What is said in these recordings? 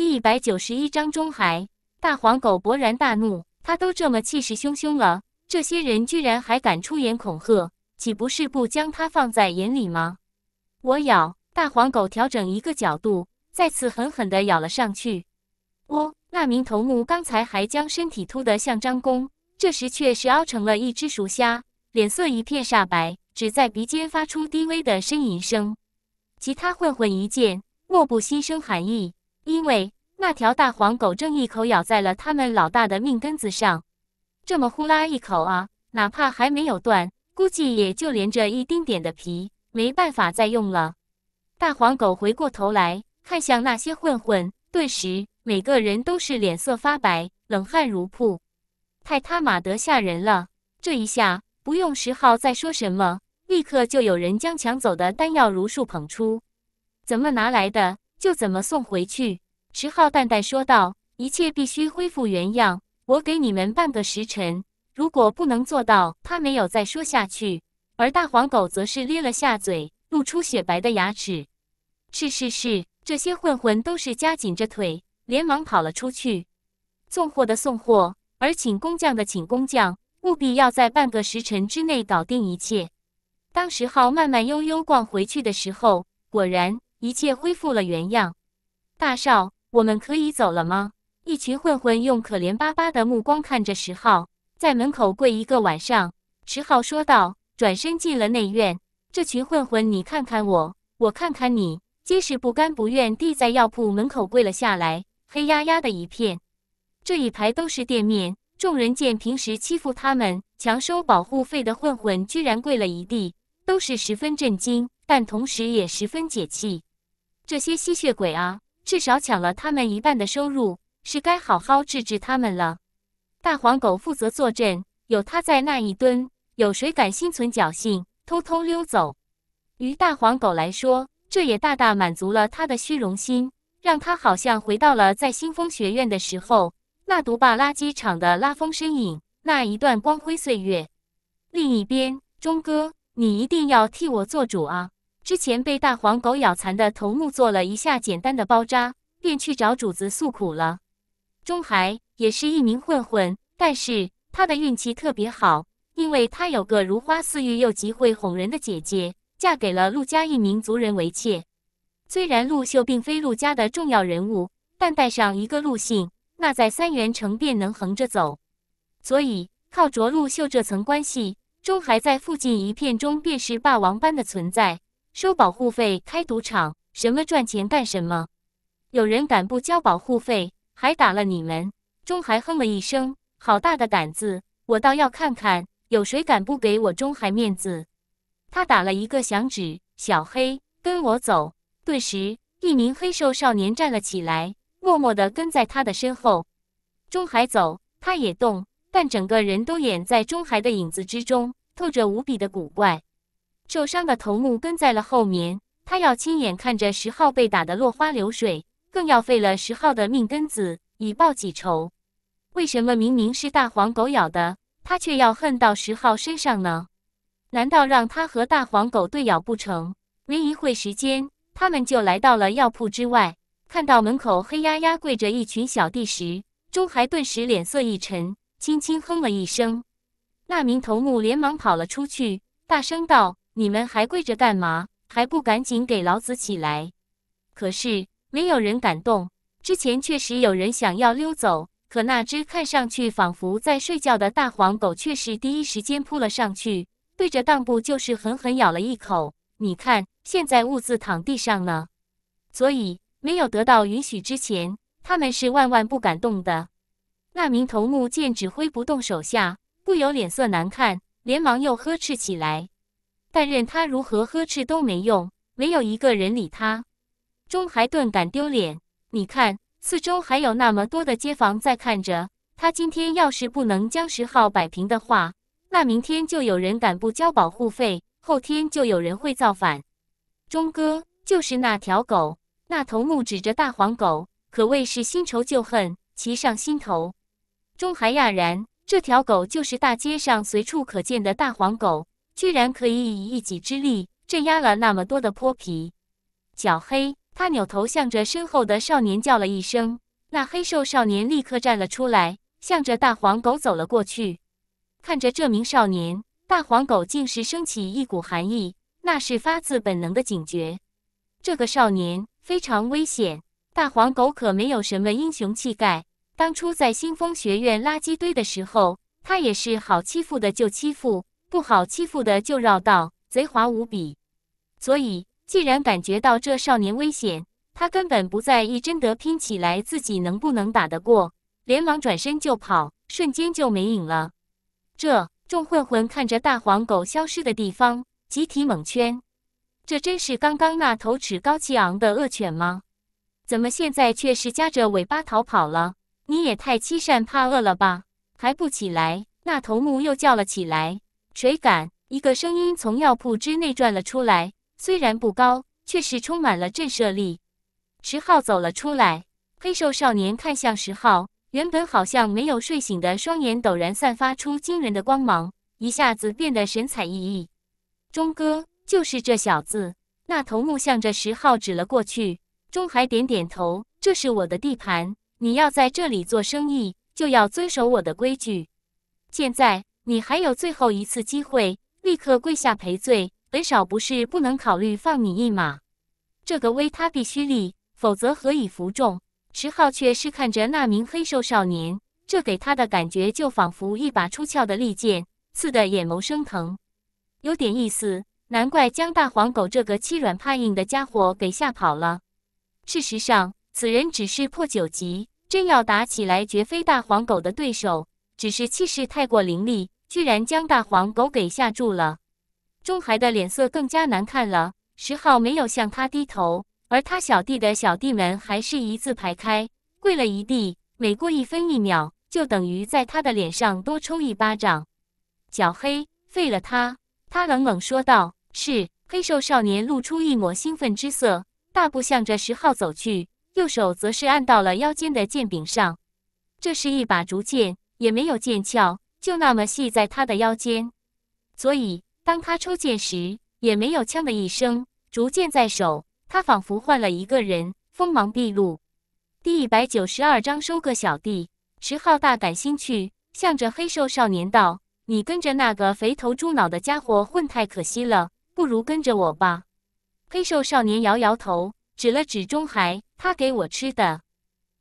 第一百九十一章中，海大黄狗勃然大怒，他都这么气势汹汹了，这些人居然还敢出言恐吓，岂不是不将他放在眼里吗？我咬！大黄狗调整一个角度，再次狠狠地咬了上去。哦，那名头目刚才还将身体凸得像张弓，这时却是凹成了一只熟虾，脸色一片煞白，只在鼻尖发出低微的呻吟声。其他混混一见，莫不心生寒意。因为那条大黄狗正一口咬在了他们老大的命根子上，这么呼啦一口啊，哪怕还没有断，估计也就连着一丁点的皮，没办法再用了。大黄狗回过头来看向那些混混，顿时每个人都是脸色发白，冷汗如瀑，太他妈的吓人了！这一下不用十号再说什么，立刻就有人将抢走的丹药如数捧出，怎么拿来的？就怎么送回去？石浩淡淡说道：“一切必须恢复原样，我给你们半个时辰。如果不能做到，他没有再说下去。而大黄狗则是咧了下嘴，露出雪白的牙齿。是是是，这些混混都是夹紧着腿，连忙跑了出去。送货的送货，而请工匠的请工匠，务必要在半个时辰之内搞定一切。当石浩慢慢悠悠逛回去的时候，果然。”一切恢复了原样，大少，我们可以走了吗？一群混混用可怜巴巴的目光看着石浩，在门口跪一个晚上。石浩说道，转身进了内院。这群混混，你看看我，我看看你，皆是不甘不愿地在药铺门口跪了下来，黑压压的一片。这一排都是店面，众人见平时欺负他们、强收保护费的混混居然跪了一地，都是十分震惊，但同时也十分解气。这些吸血鬼啊，至少抢了他们一半的收入，是该好好治治他们了。大黄狗负责坐镇，有他在那一蹲，有谁敢心存侥幸偷偷溜走？于大黄狗来说，这也大大满足了他的虚荣心，让他好像回到了在新风学院的时候，那独霸垃圾场的拉风身影，那一段光辉岁月。另一边，钟哥，你一定要替我做主啊！之前被大黄狗咬残的头目做了一下简单的包扎，便去找主子诉苦了。钟海也是一名混混，但是他的运气特别好，因为他有个如花似玉又极会哄人的姐姐，嫁给了陆家一名族人为妾。虽然陆秀并非陆家的重要人物，但带上一个陆姓，那在三元城便能横着走。所以靠着陆秀这层关系，钟海在附近一片中便是霸王般的存在。收保护费，开赌场，什么赚钱干什么。有人敢不交保护费，还打了你们？钟海哼了一声：“好大的胆子，我倒要看看有谁敢不给我钟海面子。”他打了一个响指：“小黑，跟我走。”顿时，一名黑瘦少年站了起来，默默地跟在他的身后。钟海走，他也动，但整个人都掩在钟海的影子之中，透着无比的古怪。受伤的头目跟在了后面，他要亲眼看着十号被打得落花流水，更要废了十号的命根子以报己仇。为什么明明是大黄狗咬的，他却要恨到十号身上呢？难道让他和大黄狗对咬不成？没一会时间，他们就来到了药铺之外，看到门口黑压压跪着一群小弟时，钟海顿时脸色一沉，轻轻哼了一声。那名头目连忙跑了出去，大声道。你们还跪着干嘛？还不赶紧给老子起来！可是没有人敢动。之前确实有人想要溜走，可那只看上去仿佛在睡觉的大黄狗却是第一时间扑了上去，对着当铺就是狠狠咬了一口。你看，现在兀自躺地上了。所以没有得到允许之前，他们是万万不敢动的。那名头目见指挥不动手下，不由脸色难看，连忙又呵斥起来。但任他如何呵斥都没用，没有一个人理他。钟还顿感丢脸，你看，四周还有那么多的街坊在看着。他今天要是不能将十号摆平的话，那明天就有人敢不交保护费，后天就有人会造反。钟哥就是那条狗，那头目指着大黄狗，可谓是新仇旧恨齐上心头。钟还讶然，这条狗就是大街上随处可见的大黄狗。居然可以以一己之力镇压了那么多的泼皮，小黑。他扭头向着身后的少年叫了一声，那黑瘦少年立刻站了出来，向着大黄狗走了过去。看着这名少年，大黄狗竟是升起一股寒意，那是发自本能的警觉。这个少年非常危险，大黄狗可没有什么英雄气概。当初在新风学院垃圾堆的时候，他也是好欺负的就欺负。不好欺负的就绕道，贼滑无比。所以，既然感觉到这少年危险，他根本不在意真德拼起来自己能不能打得过，连忙转身就跑，瞬间就没影了。这众混混看着大黄狗消失的地方，集体蒙圈。这真是刚刚那头趾高气昂的恶犬吗？怎么现在却是夹着尾巴逃跑了？你也太欺善怕恶了吧！还不起来！那头目又叫了起来。谁敢？一个声音从药铺之内转了出来，虽然不高，却是充满了震慑力。石浩走了出来，黑瘦少年看向石浩，原本好像没有睡醒的双眼陡然散发出惊人的光芒，一下子变得神采奕奕。钟哥，就是这小子。那头目向着石浩指了过去。钟海点点头：“这是我的地盘，你要在这里做生意，就要遵守我的规矩。”现在。你还有最后一次机会，立刻跪下赔罪，本少不是不能考虑放你一马。这个威他必须立，否则何以服众？石昊却是看着那名黑瘦少年，这给他的感觉就仿佛一把出鞘的利剑，刺得眼眸生疼。有点意思，难怪将大黄狗这个欺软怕硬的家伙给吓跑了。事实上，此人只是破九级，真要打起来绝非大黄狗的对手，只是气势太过凌厉。居然将大黄狗给吓住了，钟海的脸色更加难看了。石浩没有向他低头，而他小弟的小弟们还是一字排开，跪了一地。每过一分一秒，就等于在他的脸上多抽一巴掌。小黑，废了他！他冷冷说道。是黑瘦少年露出一抹兴奋之色，大步向着石浩走去，右手则是按到了腰间的剑柄上。这是一把竹剑，也没有剑鞘。就那么系在他的腰间，所以当他抽剑时，也没有枪的一声，竹剑在手，他仿佛换了一个人，锋芒毕露。第一百九十二章收个小弟。池浩大胆心去，向着黑瘦少年道：“你跟着那个肥头猪脑的家伙混，太可惜了，不如跟着我吧。”黑瘦少年摇摇头，指了指中海：“他给我吃的。”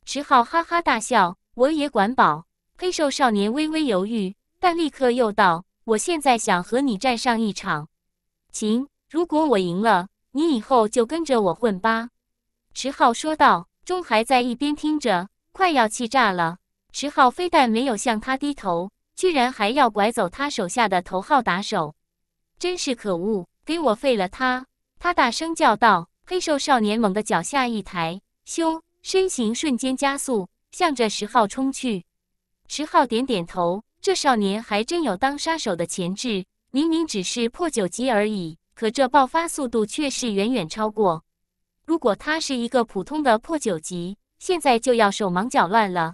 池浩哈哈大笑：“我也管饱。”黑瘦少年微微犹豫，但立刻又道：“我现在想和你战上一场，行。如果我赢了，你以后就跟着我混吧。”池浩说道。钟还在一边听着，快要气炸了。池浩非但没有向他低头，居然还要拐走他手下的头号打手，真是可恶！给我废了他！他大声叫道。黑瘦少年猛地脚下一抬，咻，身形瞬间加速，向着石浩冲去。石浩点点头，这少年还真有当杀手的潜质。明明只是破九级而已，可这爆发速度却是远远超过。如果他是一个普通的破九级，现在就要手忙脚乱了。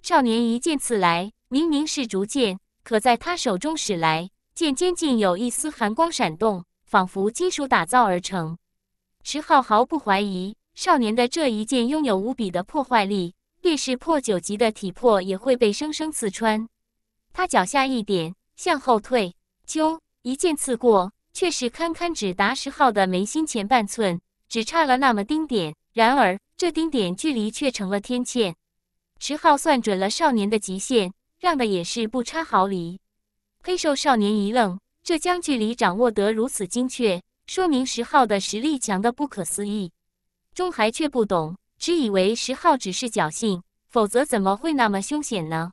少年一剑刺来，明明是竹剑，可在他手中使来，剑尖竟有一丝寒光闪动，仿佛金属打造而成。石浩毫不怀疑，少年的这一剑拥有无比的破坏力。便是破九级的体魄也会被生生刺穿。他脚下一点，向后退，啾，一剑刺过，却是堪堪只达石昊的眉心前半寸，只差了那么丁点。然而这丁点距离却成了天堑。石昊算准了少年的极限，让的也是不差毫厘。黑瘦少年一愣，这将距离掌握得如此精确，说明石昊的实力强得不可思议。钟海却不懂。只以为十号只是侥幸，否则怎么会那么凶险呢？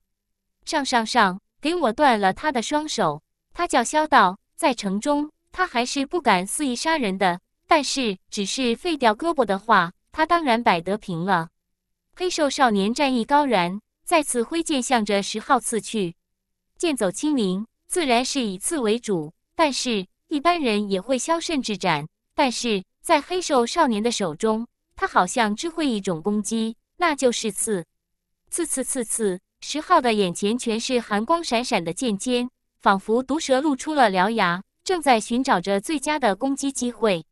上上上，给我断了他的双手！他叫嚣道：“在城中，他还是不敢肆意杀人的。但是，只是废掉胳膊的话，他当然摆得平了。”黑瘦少年战意高燃，再次挥剑向着十号刺去。剑走轻灵，自然是以刺为主，但是一般人也会削甚至斩。但是在黑瘦少年的手中。他好像只会一种攻击，那就是刺，刺刺刺刺。石昊的眼前全是寒光闪闪的剑尖，仿佛毒蛇露出了獠牙，正在寻找着最佳的攻击机会。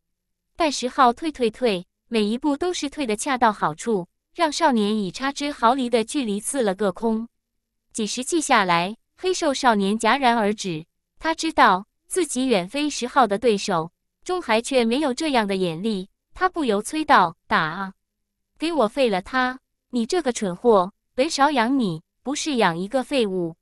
但石昊退退退，每一步都是退的恰到好处，让少年以差之毫厘的距离刺了个空。几十记下来，黑瘦少年戛然而止。他知道自己远非石昊的对手，钟海却没有这样的眼力。他不由催道：“打啊，给我废了他！你这个蠢货，本少养你不是养一个废物！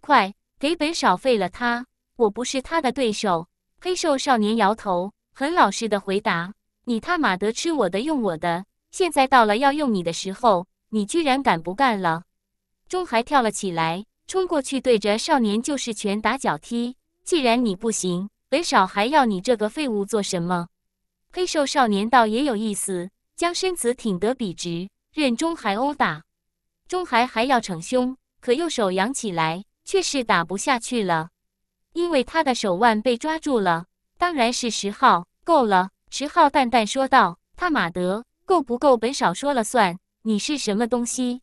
快给本少废了他！我不是他的对手。”黑瘦少年摇头，很老实的回答：“你他妈得吃我的，用我的。现在到了要用你的时候，你居然敢不干了！”钟还跳了起来，冲过去对着少年就是拳打脚踢。既然你不行，本少还要你这个废物做什么？黑瘦少年倒也有意思，将身子挺得笔直，任中海殴打。中海还要逞凶，可右手扬起来，却是打不下去了，因为他的手腕被抓住了。当然是十号够了，十号淡淡说道：“他马德够不够？本少说了算。你是什么东西？”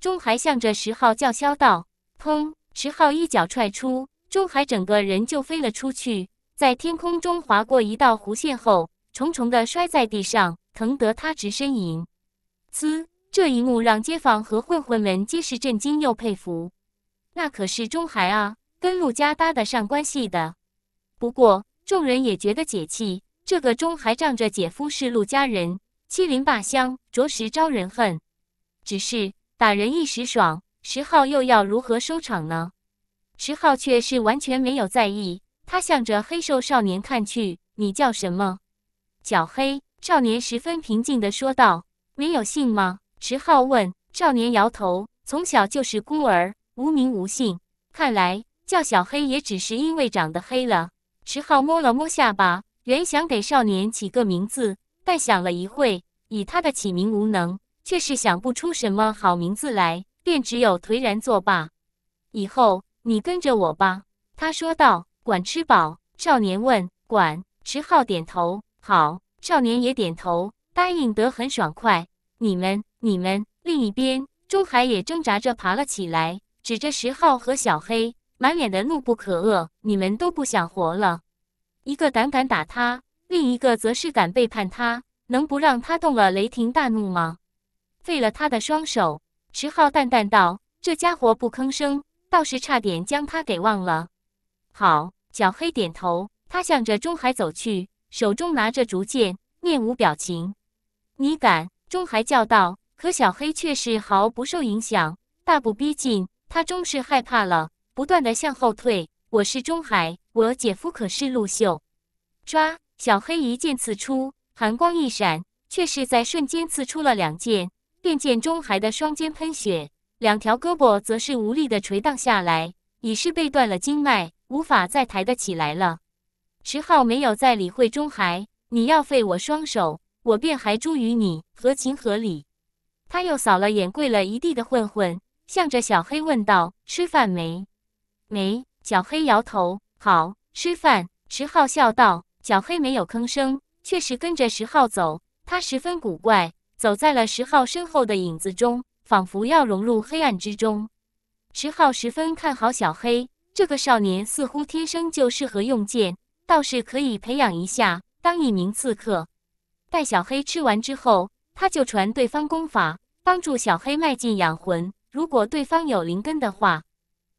中海向着十号叫嚣道：“砰！”十号一脚踹出，中海整个人就飞了出去，在天空中划过一道弧线后。重重的摔在地上，疼得他直呻吟。呲！这一幕让街坊和混混们皆是震惊又佩服。那可是钟孩啊，跟陆家搭得上关系的。不过众人也觉得解气，这个钟孩仗着姐夫是陆家人，欺凌霸乡，着实招人恨。只是打人一时爽，石浩又要如何收场呢？石浩却是完全没有在意，他向着黑瘦少年看去：“你叫什么？”小黑少年十分平静地说道：“没有姓吗？”池浩问。少年摇头：“从小就是孤儿，无名无姓。看来叫小黑也只是因为长得黑了。”池浩摸了摸下巴，原想给少年起个名字，但想了一会，以他的起名无能，却是想不出什么好名字来，便只有颓然作罢。以后你跟着我吧，他说道：“管吃饱。”少年问：“管？”池浩点头。好，少年也点头，答应得很爽快。你们，你们！另一边，钟海也挣扎着爬了起来，指着石浩和小黑，满脸的怒不可遏。你们都不想活了？一个胆敢打他，另一个则是敢背叛他，能不让他动了雷霆大怒吗？废了他的双手。石浩淡淡道：“这家伙不吭声，倒是差点将他给忘了。”好，小黑点头，他向着钟海走去。手中拿着竹剑，面无表情。你敢？钟还叫道。可小黑却是毫不受影响，大步逼近。他终是害怕了，不断的向后退。我是钟海，我姐夫可是陆秀。抓！小黑一剑刺出，寒光一闪，却是在瞬间刺出了两剑。便见钟海的双肩喷血，两条胳膊则是无力的垂荡下来，已是被断了经脉，无法再抬得起来了。石浩没有再理会钟海，你要废我双手，我便还诛于你，合情合理。他又扫了眼跪了一地的混混，向着小黑问道：“吃饭没？”“没。”小黑摇头。好，吃饭。石浩笑道。小黑没有吭声，却是跟着石浩走。他十分古怪，走在了石浩身后的影子中，仿佛要融入黑暗之中。石浩十分看好小黑，这个少年似乎天生就适合用剑。倒是可以培养一下，当一名刺客。待小黑吃完之后，他就传对方功法，帮助小黑迈进养魂。如果对方有灵根的话。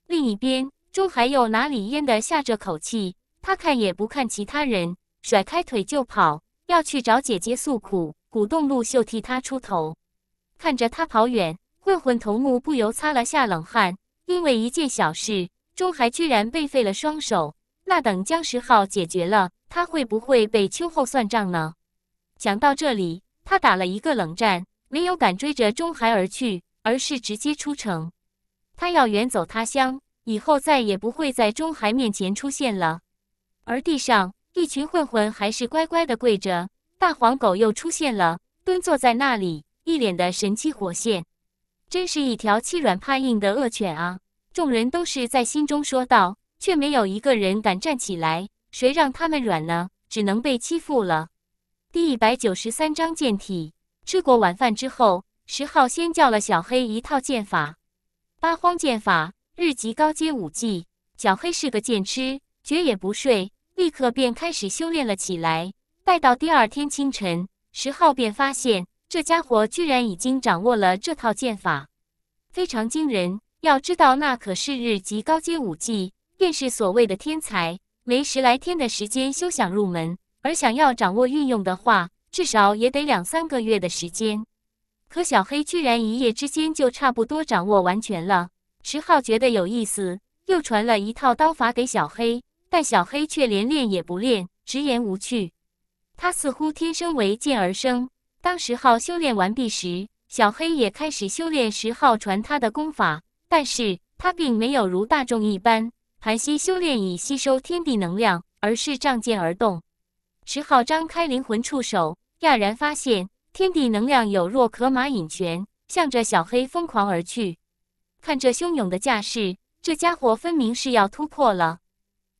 另一边，钟还又哪里咽得下这口气？他看也不看其他人，甩开腿就跑，要去找姐姐诉苦，鼓动陆秀替他出头。看着他跑远，混混头目不由擦了下冷汗，因为一件小事，钟还居然被废了双手。那等江石号解决了，他会不会被秋后算账呢？想到这里，他打了一个冷战，没有敢追着钟海而去，而是直接出城。他要远走他乡，以后再也不会在钟海面前出现了。而地上一群混混还是乖乖的跪着，大黄狗又出现了，蹲坐在那里，一脸的神气活现，真是一条欺软怕硬的恶犬啊！众人都是在心中说道。却没有一个人敢站起来，谁让他们软呢？只能被欺负了。第一百九十三章剑体。吃过晚饭之后，十号先教了小黑一套剑法——八荒剑法，日级高阶武技。小黑是个剑痴，觉也不睡，立刻便开始修炼了起来。待到第二天清晨，十号便发现这家伙居然已经掌握了这套剑法，非常惊人。要知道，那可是日级高阶武技。便是所谓的天才，没十来天的时间休想入门；而想要掌握运用的话，至少也得两三个月的时间。可小黑居然一夜之间就差不多掌握完全了。十号觉得有意思，又传了一套刀法给小黑，但小黑却连练也不练，直言无趣。他似乎天生为剑而生。当十号修炼完毕时，小黑也开始修炼十号传他的功法，但是他并没有如大众一般。盘膝修炼以吸收天地能量，而是仗剑而动。石浩张开灵魂触手，讶然发现天地能量有若可马引泉，向着小黑疯狂而去。看这汹涌的架势，这家伙分明是要突破了。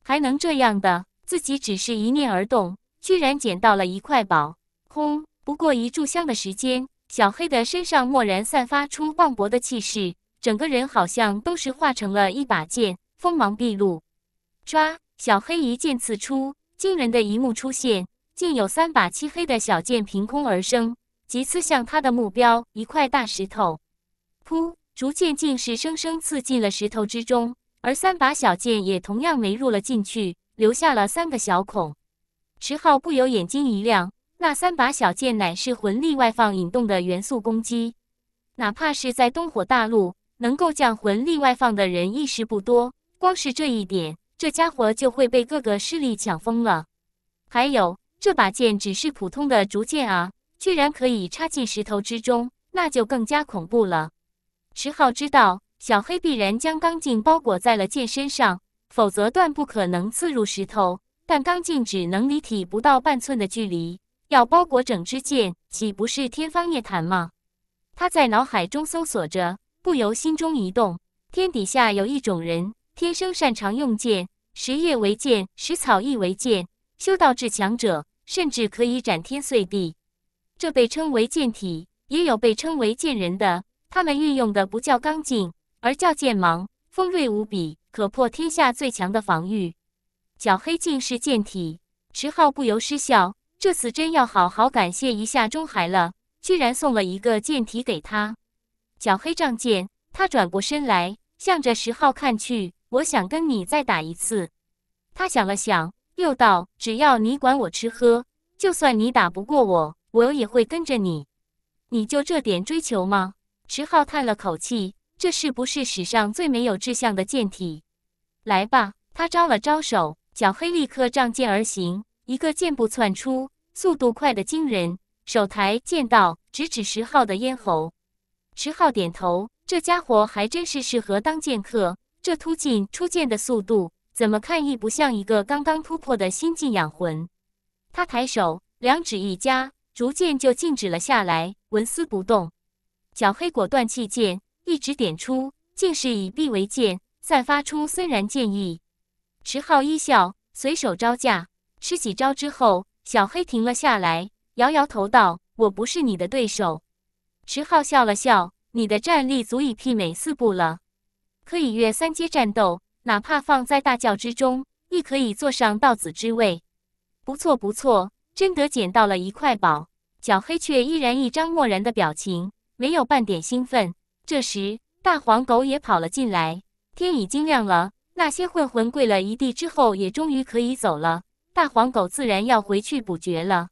还能这样的？自己只是一念而动，居然捡到了一块宝。轰！不过一炷香的时间，小黑的身上蓦然散发出磅礴的气势，整个人好像都是化成了一把剑。锋芒毕露，抓！小黑一剑刺出，惊人的一幕出现，竟有三把漆黑的小剑凭空而生，即刺向他的目标——一块大石头。噗！逐渐竟是生生刺进了石头之中，而三把小剑也同样没入了进去，留下了三个小孔。池浩不由眼睛一亮，那三把小剑乃是魂力外放引动的元素攻击，哪怕是在东火大陆，能够将魂力外放的人一时不多。光是这一点，这家伙就会被各个势力抢疯了。还有，这把剑只是普通的竹剑啊，居然可以插进石头之中，那就更加恐怖了。石昊知道，小黑必然将钢镜包裹在了剑身上，否则断不可能刺入石头。但钢镜只能离体不到半寸的距离，要包裹整支剑，岂不是天方夜谭吗？他在脑海中搜索着，不由心中一动：天底下有一种人。天生擅长用剑，食叶为剑，食草亦为剑。修道至强者甚至可以斩天碎地，这被称为剑体。也有被称为剑人的，他们运用的不叫刚劲，而叫剑芒，锋锐无比，可破天下最强的防御。角黑镜是剑体，石浩不由失笑，这次真要好好感谢一下钟海了，居然送了一个剑体给他。角黑仗剑，他转过身来，向着石昊看去。我想跟你再打一次。他想了想，又道：“只要你管我吃喝，就算你打不过我，我也会跟着你。你就这点追求吗？”池浩叹了口气：“这是不是史上最没有志向的剑体？”来吧，他招了招手，小黑立刻仗剑而行，一个箭步窜出，速度快得惊人，手抬剑道，直指石浩的咽喉。石浩点头：“这家伙还真是适合当剑客。”这突进出剑的速度，怎么看亦不像一个刚刚突破的新晋养魂。他抬手，两指一夹，逐渐就静止了下来，纹丝不动。小黑果断弃剑，一指点出，竟是以臂为剑，散发出森然剑意。池浩一笑，随手招架，吃几招之后，小黑停了下来，摇摇头道：“我不是你的对手。”池浩笑了笑：“你的战力足以媲美四部了。”可以越三阶战斗，哪怕放在大教之中，亦可以坐上道子之位。不错不错，真得捡到了一块宝。小黑却依然一张漠然的表情，没有半点兴奋。这时，大黄狗也跑了进来。天已经亮了，那些混混跪了一地之后，也终于可以走了。大黄狗自然要回去补觉了。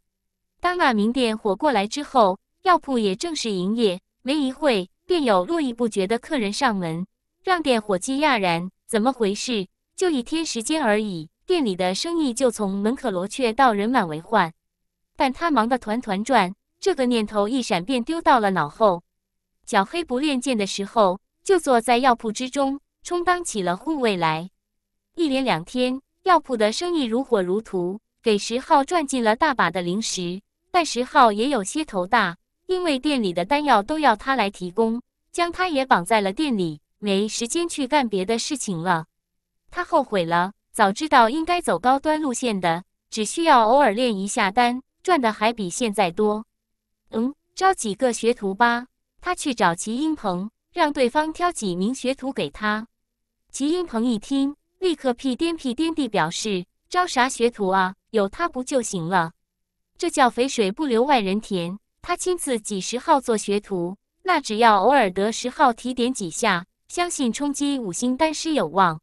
当那名店火过来之后，药铺也正式营业。没一会，便有络绎不绝的客人上门。让店伙计讶然，怎么回事？就一天时间而已，店里的生意就从门可罗雀到人满为患。但他忙得团团转，这个念头一闪便丢到了脑后。小黑不练剑的时候，就坐在药铺之中，充当起了护卫来。一连两天，药铺的生意如火如荼，给石浩赚进了大把的零食。但石浩也有些头大，因为店里的丹药都要他来提供，将他也绑在了店里。没时间去干别的事情了，他后悔了。早知道应该走高端路线的，只需要偶尔练一下单，赚的还比现在多。嗯，招几个学徒吧。他去找齐英鹏，让对方挑几名学徒给他。齐英鹏一听，立刻屁颠屁颠地表示：“招啥学徒啊？有他不就行了？这叫肥水不流外人田。他亲自几十号做学徒，那只要偶尔得十号提点几下。”相信冲击五星丹师有望。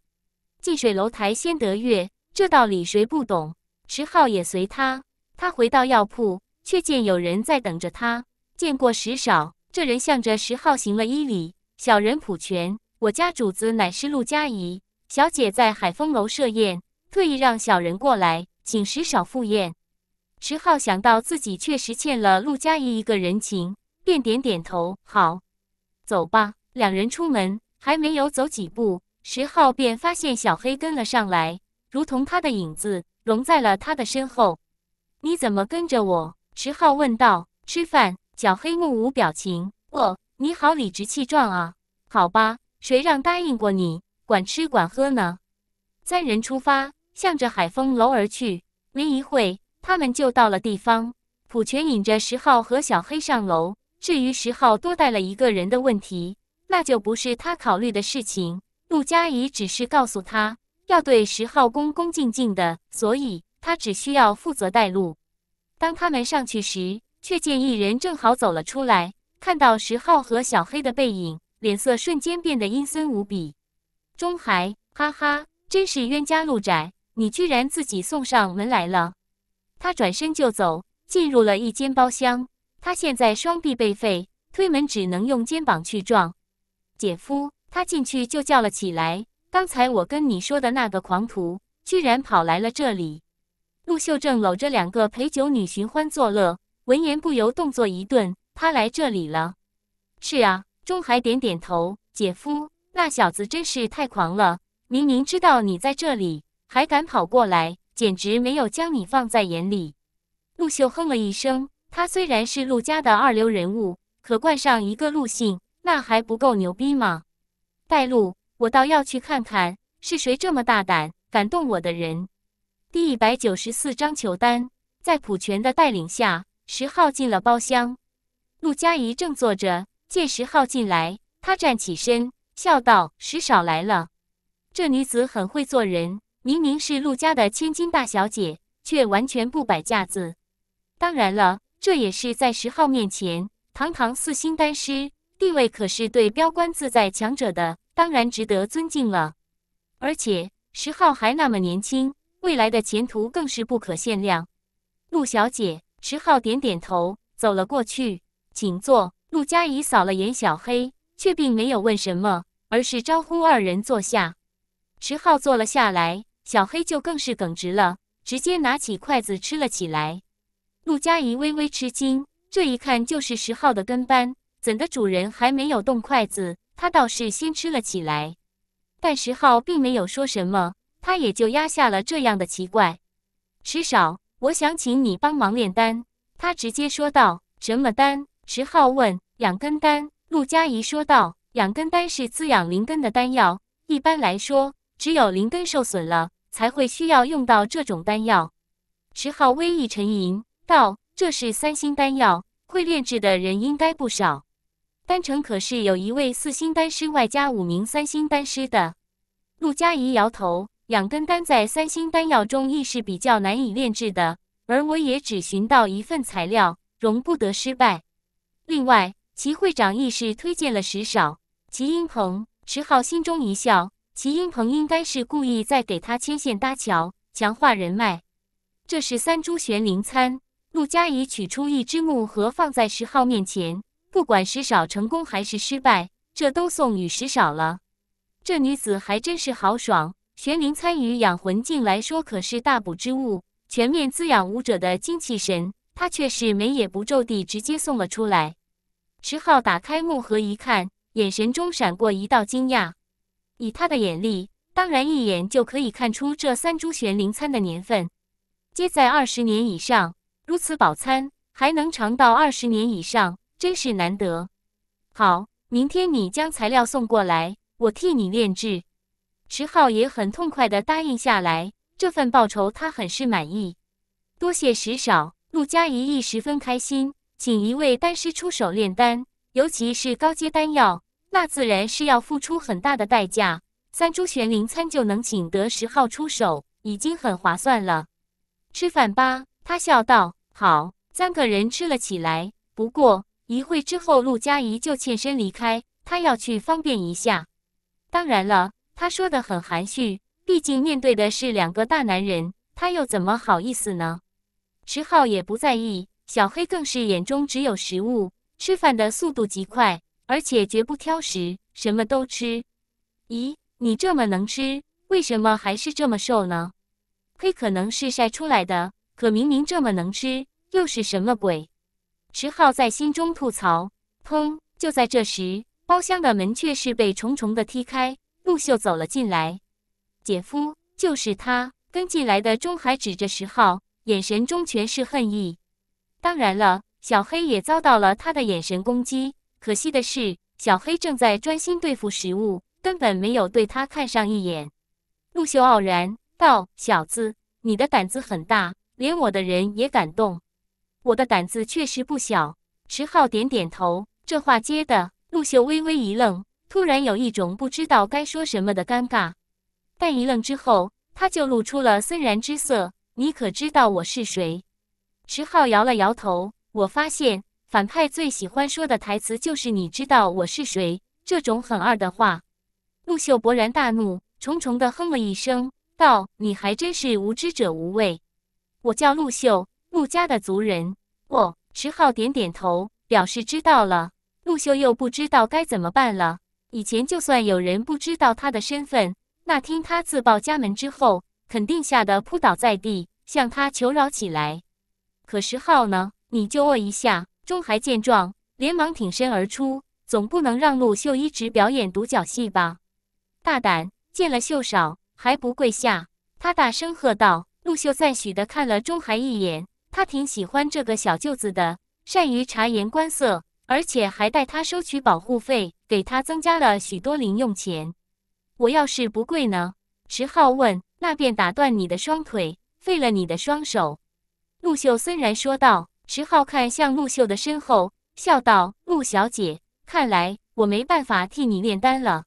近水楼台先得月，这道理谁不懂？池浩也随他。他回到药铺，却见有人在等着他。见过石少，这人向着石浩行了一礼：“小人普泉，我家主子乃是陆佳怡小姐，在海风楼设宴，特意让小人过来请石少赴宴。”石浩想到自己确实欠了陆佳怡一个人情，便点点头：“好，走吧。”两人出门。还没有走几步，石浩便发现小黑跟了上来，如同他的影子融在了他的身后。你怎么跟着我？石浩问道。吃饭。小黑目无表情。我，你好理直气壮啊。好吧，谁让答应过你管吃管喝呢？三人出发，向着海风楼而去。没一会，他们就到了地方。普泉引着石浩和小黑上楼。至于石浩多带了一个人的问题。那就不是他考虑的事情。陆佳怡只是告诉他要对石浩恭恭敬敬的，所以他只需要负责带路。当他们上去时，却见一人正好走了出来，看到石浩和小黑的背影，脸色瞬间变得阴森无比。钟海，哈哈，真是冤家路窄，你居然自己送上门来了。他转身就走，进入了一间包厢。他现在双臂被废，推门只能用肩膀去撞。姐夫，他进去就叫了起来。刚才我跟你说的那个狂徒，居然跑来了这里。陆秀正搂着两个陪酒女寻欢作乐，闻言不由动作一顿。他来这里了。是啊，钟海点点头。姐夫，那小子真是太狂了，明明知道你在这里，还敢跑过来，简直没有将你放在眼里。陆秀哼了一声。他虽然是陆家的二流人物，可冠上一个陆姓。那还不够牛逼吗？带路，我倒要去看看是谁这么大胆，敢动我的人。第一百九十四章求丹。在普权的带领下，石浩进了包厢。陆佳怡正坐着，见石浩进来，她站起身，笑道：“石少来了。”这女子很会做人，明明是陆家的千金大小姐，却完全不摆架子。当然了，这也是在石浩面前，堂堂四星丹师。地位可是对标官自在强者的，当然值得尊敬了。而且石浩还那么年轻，未来的前途更是不可限量。陆小姐，石浩点点头，走了过去，请坐。陆佳怡扫了眼小黑，却并没有问什么，而是招呼二人坐下。石浩坐了下来，小黑就更是耿直了，直接拿起筷子吃了起来。陆佳怡微微吃惊，这一看就是石浩的跟班。怎的，主人还没有动筷子，他倒是先吃了起来。但石浩并没有说什么，他也就压下了这样的奇怪。石少，我想请你帮忙炼丹。他直接说道：“什么丹？”石浩问。养根丹。陆佳怡说道：“养根丹是滋养灵根的丹药，一般来说，只有灵根受损了，才会需要用到这种丹药。”石浩微一沉吟，道：“这是三星丹药，会炼制的人应该不少。”丹城可是有一位四星丹师，外加五名三星丹师的。陆佳怡摇头，两根丹在三星丹药中亦是比较难以炼制的，而我也只寻到一份材料，容不得失败。另外，齐会长亦是推荐了石少齐英鹏。石浩心中一笑，齐英鹏应该是故意在给他牵线搭桥，强化人脉。这是三株玄灵参。陆佳怡取出一只木盒，放在石浩面前。不管食少成功还是失败，这都送与食少了。这女子还真是豪爽。玄灵参与养魂境来说可是大补之物，全面滋养武者的精气神。她却是眉也不皱地直接送了出来。石浩打开木盒一看，眼神中闪过一道惊讶。以他的眼力，当然一眼就可以看出这三株玄灵参的年份，皆在二十年以上。如此宝参，还能长到二十年以上？真是难得，好，明天你将材料送过来，我替你炼制。石浩也很痛快的答应下来，这份报酬他很是满意。多谢石少，陆家怡亦十分开心，请一位丹师出手炼丹，尤其是高阶丹药，那自然是要付出很大的代价。三株玄灵参就能请得石浩出手，已经很划算了。吃饭吧，他笑道。好，三个人吃了起来。不过。一会之后，陆佳怡就欠身离开，她要去方便一下。当然了，她说的很含蓄，毕竟面对的是两个大男人，她又怎么好意思呢？池浩也不在意，小黑更是眼中只有食物，吃饭的速度极快，而且绝不挑食，什么都吃。咦，你这么能吃，为什么还是这么瘦呢？黑可能是晒出来的，可明明这么能吃，又是什么鬼？石浩在心中吐槽：“砰！”就在这时，包厢的门却是被重重的踢开，陆秀走了进来。姐夫，就是他！跟进来的中海指着石浩，眼神中全是恨意。当然了，小黑也遭到了他的眼神攻击。可惜的是，小黑正在专心对付食物，根本没有对他看上一眼。陆秀傲然道：“小子，你的胆子很大，连我的人也敢动。”我的胆子确实不小。池浩点点头，这话接的，陆秀微微一愣，突然有一种不知道该说什么的尴尬。但一愣之后，他就露出了森然之色：“你可知道我是谁？”池浩摇了摇头。我发现反派最喜欢说的台词就是“你知道我是谁”这种很二的话。陆秀勃然大怒，重重的哼了一声，道：“你还真是无知者无畏。我叫陆秀。”陆家的族人哦，池浩点点头，表示知道了。陆秀又不知道该怎么办了。以前就算有人不知道他的身份，那听他自报家门之后，肯定吓得扑倒在地，向他求饶起来。可石浩呢？你就饿一下。钟还见状，连忙挺身而出，总不能让陆秀一直表演独角戏吧？大胆，见了秀少还不跪下？他大声喝道。陆秀赞许地看了钟还一眼。他挺喜欢这个小舅子的，善于察言观色，而且还带他收取保护费，给他增加了许多零用钱。我要是不跪呢？池浩问。那便打断你的双腿，废了你的双手。陆秀虽然说道。池浩看向陆秀的身后，笑道：“陆小姐，看来我没办法替你炼丹了。”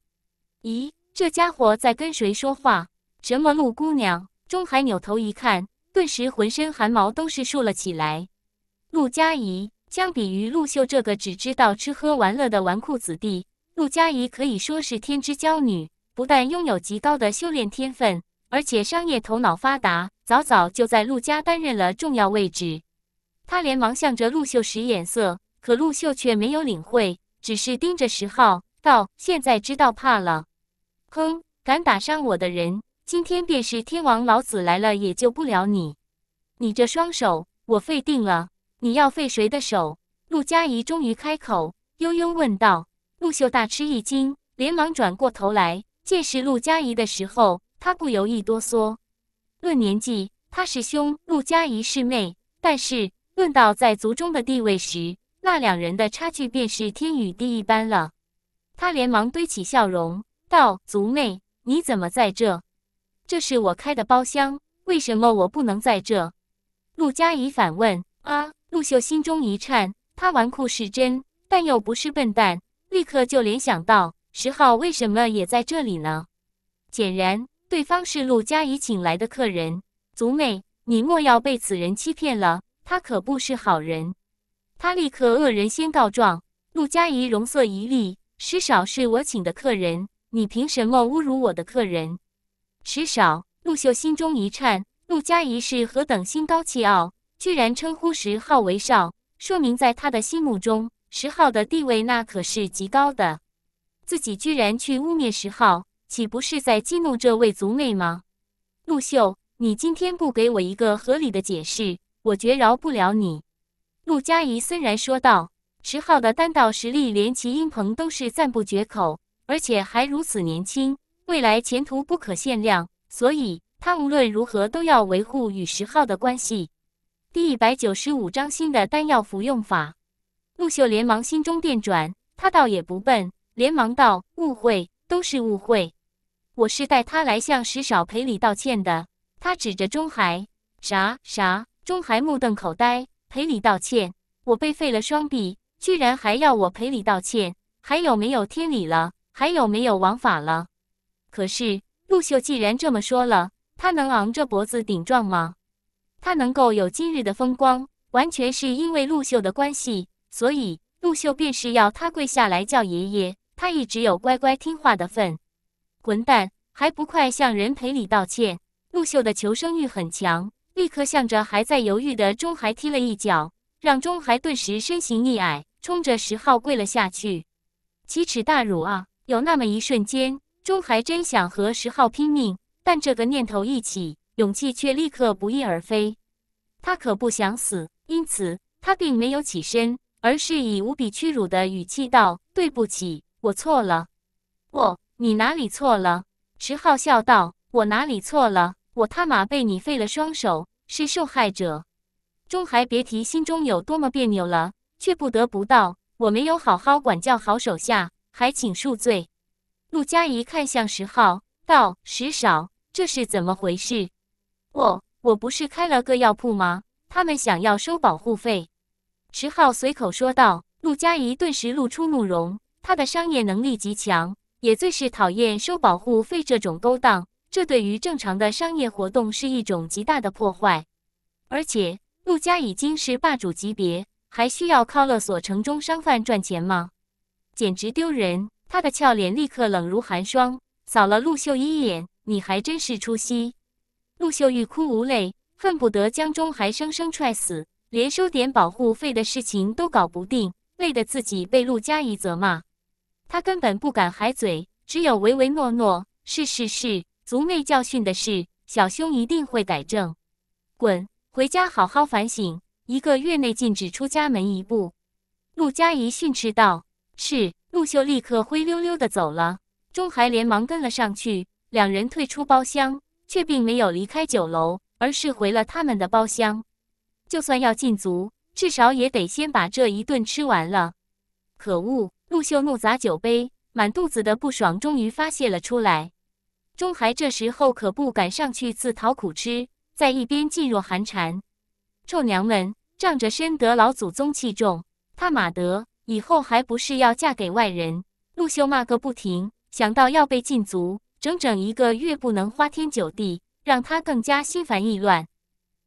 咦，这家伙在跟谁说话？什么陆姑娘？钟海扭头一看。顿时浑身汗毛都是竖了起来。陆佳怡相比于陆秀这个只知道吃喝玩乐的纨绔子弟，陆佳怡可以说是天之娇女，不但拥有极高的修炼天分，而且商业头脑发达，早早就在陆家担任了重要位置。他连忙向着陆秀使眼色，可陆秀却没有领会，只是盯着石昊道：“现在知道怕了？哼，敢打伤我的人！”今天便是天王老子来了也救不了你，你这双手我废定了！你要废谁的手？陆佳怡终于开口，悠悠问道。陆秀大吃一惊，连忙转过头来。见是陆佳怡的时候，他不由一哆嗦。论年纪，他是兄，陆佳怡是妹；但是论到在族中的地位时，那两人的差距便是天与地一般了。他连忙堆起笑容，道：“族妹，你怎么在这？”这是我开的包厢，为什么我不能在这？陆嘉怡反问。啊，陆秀心中一颤，他纨绔是真，但又不是笨蛋，立刻就联想到石浩为什么也在这里呢？显然，对方是陆嘉怡请来的客人。族妹，你莫要被此人欺骗了，他可不是好人。他立刻恶人先告状。陆嘉怡容色一厉：“石少是我请的客人，你凭什么侮辱我的客人？”迟少，陆秀心中一颤。陆佳怡是何等心高气傲，居然称呼石昊为少，说明在他的心目中，石昊的地位那可是极高的。自己居然去污蔑石昊，岂不是在激怒这位族妹吗？陆秀，你今天不给我一个合理的解释，我绝饶不了你！陆佳怡森然说道：“石昊的丹道实力，连齐英鹏都是赞不绝口，而且还如此年轻。”未来前途不可限量，所以他无论如何都要维护与十号的关系。第一百九十五章新的丹药服用法。陆秀连忙心中电转，他倒也不笨，连忙道：“误会，都是误会，我是带他来向石少赔礼道歉的。”他指着钟海：“啥啥？”钟海目瞪口呆：“赔礼道歉？我被废了双臂，居然还要我赔礼道歉？还有没有天理了？还有没有王法了？”可是陆秀既然这么说了，他能昂着脖子顶撞吗？他能够有今日的风光，完全是因为陆秀的关系，所以陆秀便是要他跪下来叫爷爷，他一直有乖乖听话的份。混蛋，还不快向人赔礼道歉！陆秀的求生欲很强，立刻向着还在犹豫的钟海踢了一脚，让钟海顿时身形一矮，冲着十号跪了下去。奇耻大辱啊！有那么一瞬间。钟还真想和石浩拼命，但这个念头一起，勇气却立刻不翼而飞。他可不想死，因此他并没有起身，而是以无比屈辱的语气道：“对不起，我错了。”“我你哪里错了？”石浩笑道。“我哪里错了？我他妈被你废了双手，是受害者。”钟还别提心中有多么别扭了，却不得不到：“我没有好好管教好手下，还请恕罪。”陆佳怡看向石浩，道：“石少，这是怎么回事？我我不是开了个药铺吗？他们想要收保护费。”石浩随口说道。陆佳怡顿时露出怒容，他的商业能力极强，也最是讨厌收保护费这种勾当。这对于正常的商业活动是一种极大的破坏。而且，陆家已经是霸主级别，还需要靠勒索城中商贩赚钱吗？简直丢人！他的俏脸立刻冷如寒霜，扫了陆秀一眼：“你还真是出息。”陆秀欲哭无泪，恨不得将钟还生生踹死，连收点保护费的事情都搞不定，累得自己被陆佳怡责骂，她根本不敢还嘴，只有唯唯诺诺：“是是是，族内教训的是，小兄一定会改正。”滚，回家好好反省，一个月内禁止出家门一步。”陆佳怡训斥道：“是。”陆秀立刻灰溜溜的走了，钟海连忙跟了上去。两人退出包厢，却并没有离开酒楼，而是回了他们的包厢。就算要禁足，至少也得先把这一顿吃完了。可恶！陆秀怒砸酒杯，满肚子的不爽终于发泄了出来。钟海这时候可不敢上去自讨苦吃，在一边噤若寒蝉。臭娘们，仗着深得老祖宗器重，他马德！以后还不是要嫁给外人？陆秀骂个不停，想到要被禁足整整一个月，不能花天酒地，让他更加心烦意乱。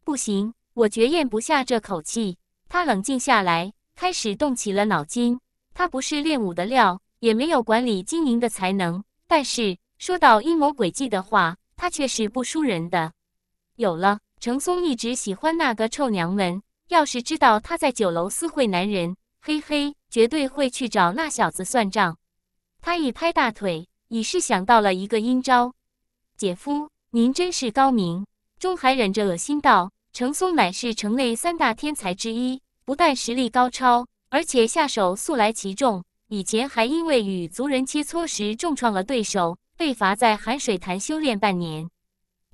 不行，我绝咽不下这口气。他冷静下来，开始动起了脑筋。他不是练武的料，也没有管理经营的才能，但是说到阴谋诡计的话，他却是不输人的。有了，程松一直喜欢那个臭娘们，要是知道她在酒楼私会男人。嘿嘿，绝对会去找那小子算账。他一拍大腿，已是想到了一个阴招。姐夫，您真是高明。钟海忍着恶心道：“程松乃是城内三大天才之一，不但实力高超，而且下手素来其重。以前还因为与族人切磋时重创了对手，被罚在寒水潭修炼半年。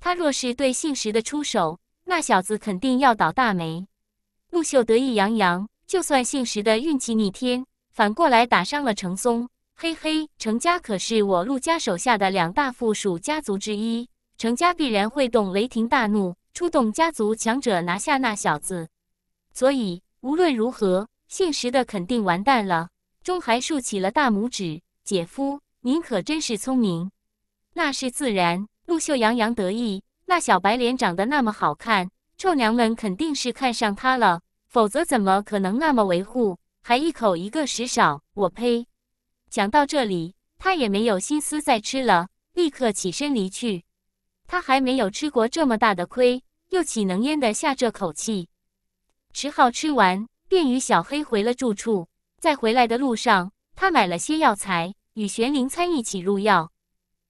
他若是对姓石的出手，那小子肯定要倒大霉。”陆秀得意洋洋。就算姓石的运气逆天，反过来打伤了程松，嘿嘿，程家可是我陆家手下的两大附属家族之一，程家必然会动雷霆大怒，出动家族强者拿下那小子。所以无论如何，姓石的肯定完蛋了。钟还竖起了大拇指，姐夫，您可真是聪明。那是自然。陆秀洋洋得意，那小白脸长得那么好看，臭娘们肯定是看上他了。否则，怎么可能那么维护？还一口一个食少，我呸！讲到这里，他也没有心思再吃了，立刻起身离去。他还没有吃过这么大的亏，又岂能咽得下这口气？池浩吃完，便与小黑回了住处。在回来的路上，他买了些药材，与玄灵参一起入药。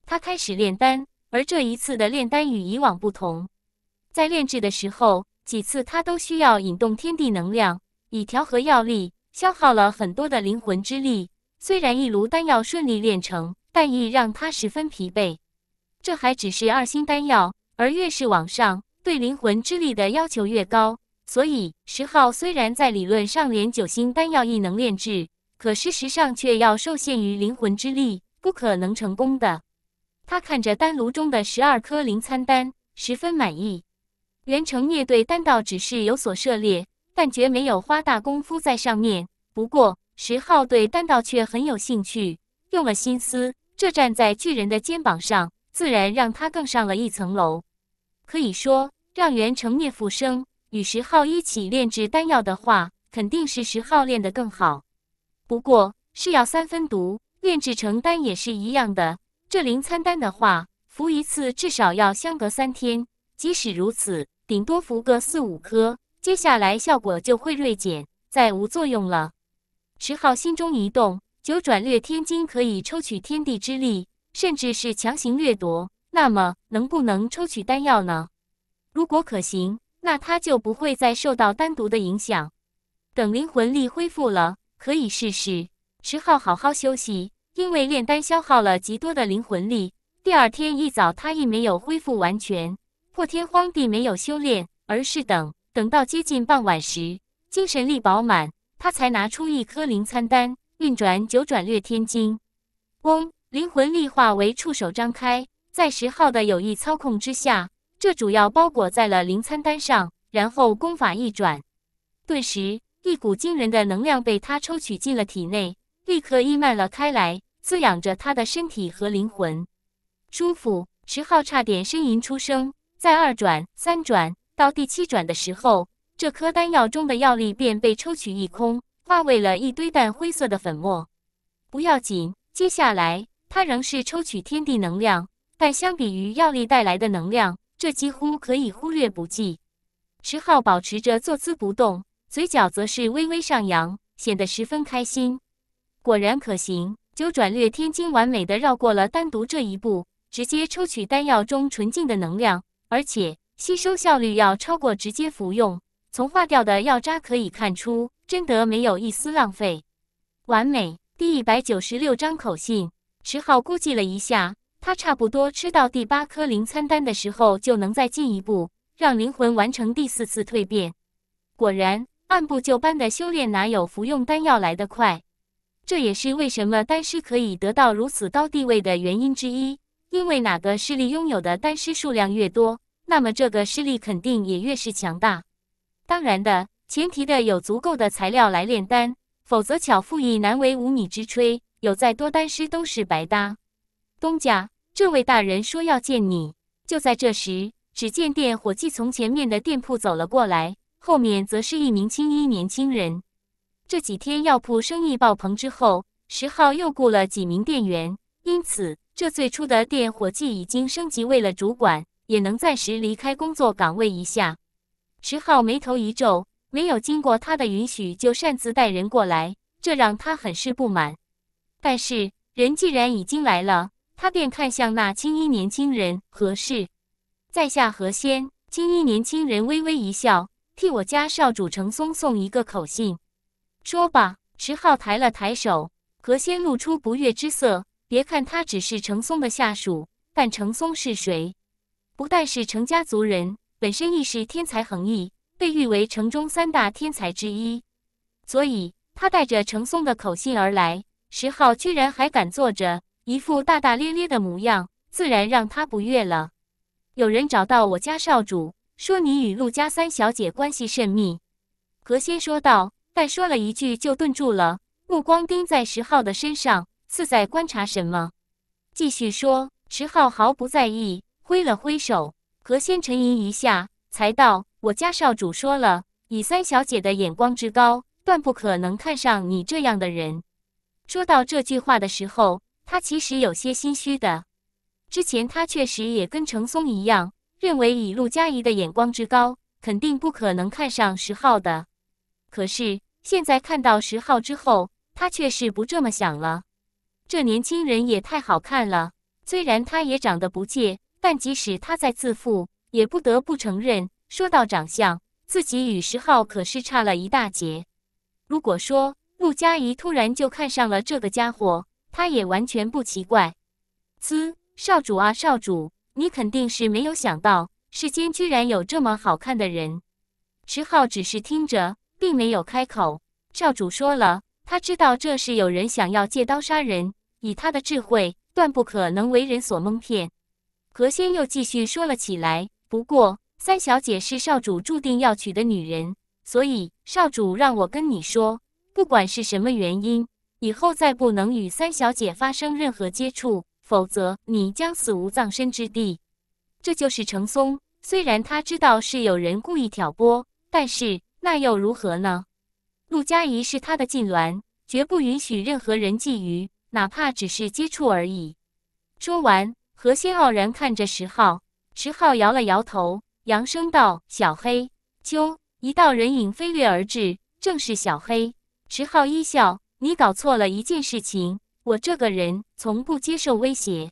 他开始炼丹，而这一次的炼丹与以往不同，在炼制的时候。几次他都需要引动天地能量以调和药力，消耗了很多的灵魂之力。虽然一炉丹药顺利炼成，但亦让他十分疲惫。这还只是二星丹药，而越是往上，对灵魂之力的要求越高。所以，石号虽然在理论上连九星丹药亦能炼制，可事实上却要受限于灵魂之力，不可能成功的。他看着丹炉中的十二颗灵参丹，十分满意。袁成业对丹道只是有所涉猎，但绝没有花大功夫在上面。不过，石浩对丹道却很有兴趣，用了心思。这站在巨人的肩膀上，自然让他更上了一层楼。可以说，让袁成业复生与石浩一起炼制丹药的话，肯定是石浩炼得更好。不过，是药三分毒，炼制成丹也是一样的。这灵参丹的话，服一次至少要相隔三天。即使如此，顶多服个四五颗，接下来效果就会锐减，再无作用了。池浩心中一动，九转掠天金可以抽取天地之力，甚至是强行掠夺，那么能不能抽取丹药呢？如果可行，那他就不会再受到单独的影响。等灵魂力恢复了，可以试试。池浩好好休息，因为炼丹消耗了极多的灵魂力。第二天一早，他亦没有恢复完全。破天荒地没有修炼，而是等，等到接近傍晚时，精神力饱满，他才拿出一颗灵参丹，运转九转掠天经。嗡，灵魂力化为触手张开，在石昊的有意操控之下，这主要包裹在了灵参丹上，然后功法一转，顿时一股惊人的能量被他抽取进了体内，立刻溢漫了开来，滋养着他的身体和灵魂。舒服，石昊差点呻吟出声。在二转、三转到第七转的时候，这颗丹药中的药力便被抽取一空，化为了一堆淡灰色的粉末。不要紧，接下来它仍是抽取天地能量，但相比于药力带来的能量，这几乎可以忽略不计。池浩保持着坐姿不动，嘴角则是微微上扬，显得十分开心。果然可行，九转掠天经完美的绕过了单独这一步，直接抽取丹药中纯净的能量。而且吸收效率要超过直接服用。从化掉的药渣可以看出，真的没有一丝浪费，完美。第一百九十六张口信。池浩估计了一下，他差不多吃到第八颗灵参丹的时候，就能再进一步，让灵魂完成第四次蜕变。果然，按部就班的修炼哪有服用丹药来得快？这也是为什么丹师可以得到如此高地位的原因之一，因为哪个势力拥有的丹师数量越多。那么这个势力肯定也越是强大。当然的前提的有足够的材料来炼丹，否则巧妇亦难为无米之炊，有再多丹师都是白搭。东家，这位大人说要见你。就在这时，只见店伙计从前面的店铺走了过来，后面则是一名青衣年轻人。这几天药铺生意爆棚之后，十号又雇了几名店员，因此这最初的店伙计已经升级为了主管。也能暂时离开工作岗位一下。石浩眉头一皱，没有经过他的允许就擅自带人过来，这让他很是不满。但是人既然已经来了，他便看向那青衣年轻人：“何事？”在下何仙。青衣年轻人微微一笑，替我家少主程松送一个口信。说吧。石浩抬了抬手，何仙露出不悦之色。别看他只是程松的下属，但程松是谁？不但是程家族人，本身亦是天才横溢，被誉为城中三大天才之一。所以，他带着程松的口信而来。石昊居然还敢坐着一副大大咧咧的模样，自然让他不悦了。有人找到我家少主，说你与陆家三小姐关系甚密。何仙说道，但说了一句就顿住了，目光盯在石昊的身上，似在观察什么。继续说，石昊毫不在意。挥了挥手，何仙沉吟一下，才道：“我家少主说了，以三小姐的眼光之高，断不可能看上你这样的人。”说到这句话的时候，他其实有些心虚的。之前他确实也跟程松一样，认为以陆佳怡的眼光之高，肯定不可能看上石浩的。可是现在看到石浩之后，他却是不这么想了。这年轻人也太好看了，虽然他也长得不介。但即使他再自负，也不得不承认，说到长相，自己与石浩可是差了一大截。如果说陆嘉怡突然就看上了这个家伙，他也完全不奇怪。嘶，少主啊，少主，你肯定是没有想到，世间居然有这么好看的人。石浩只是听着，并没有开口。少主说了，他知道这是有人想要借刀杀人，以他的智慧，断不可能为人所蒙骗。何仙又继续说了起来。不过，三小姐是少主注定要娶的女人，所以少主让我跟你说，不管是什么原因，以后再不能与三小姐发生任何接触，否则你将死无葬身之地。这就是程松。虽然他知道是有人故意挑拨，但是那又如何呢？陆佳怡是他的禁脔，绝不允许任何人觊觎，哪怕只是接触而已。说完。何仙傲然看着石浩，石浩摇了摇头，扬声道：“小黑。”“啾！”一道人影飞掠而至，正是小黑。石浩一笑：“你搞错了一件事情，我这个人从不接受威胁，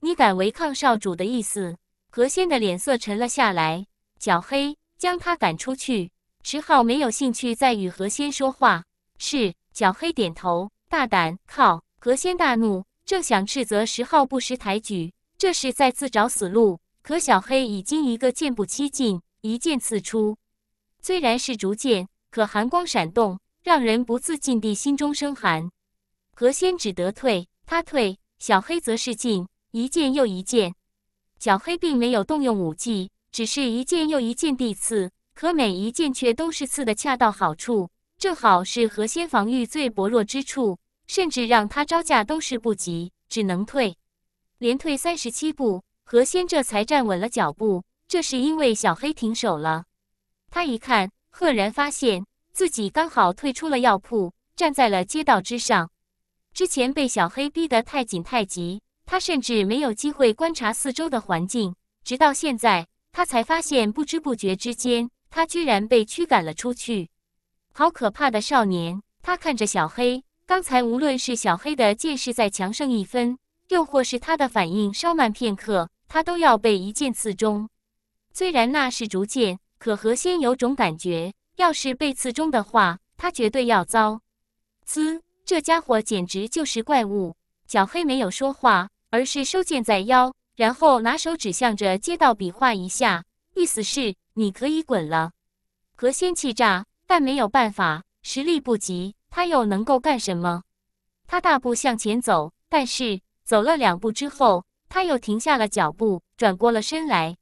你敢违抗少主的意思？”何仙的脸色沉了下来。小黑将他赶出去。石浩没有兴趣再与何仙说话。是小黑点头。大胆靠！何仙大怒，正想斥责石浩不识抬举。这是在自找死路。可小黑已经一个箭步七进，一箭刺出。虽然是竹剑，可寒光闪动，让人不自禁地心中生寒。何仙只得退，他退，小黑则是进，一箭又一箭。小黑并没有动用武技，只是一箭又一箭地刺。可每一件却都是刺的恰到好处，正好是何仙防御最薄弱之处，甚至让他招架都是不及，只能退。连退三十七步，何仙这才站稳了脚步。这是因为小黑停手了。他一看，赫然发现自己刚好退出了药铺，站在了街道之上。之前被小黑逼得太紧太急，他甚至没有机会观察四周的环境。直到现在，他才发现不知不觉之间，他居然被驱赶了出去。好可怕的少年！他看着小黑，刚才无论是小黑的剑势再强盛一分。又或是他的反应稍慢片刻，他都要被一剑刺中。虽然那是竹剑，可何仙有种感觉，要是被刺中的话，他绝对要遭。滋，这家伙简直就是怪物！小黑没有说话，而是收剑在腰，然后拿手指向着街道比划一下，意思是你可以滚了。何仙气炸，但没有办法，实力不及，他又能够干什么？他大步向前走，但是。走了两步之后，他又停下了脚步，转过了身来。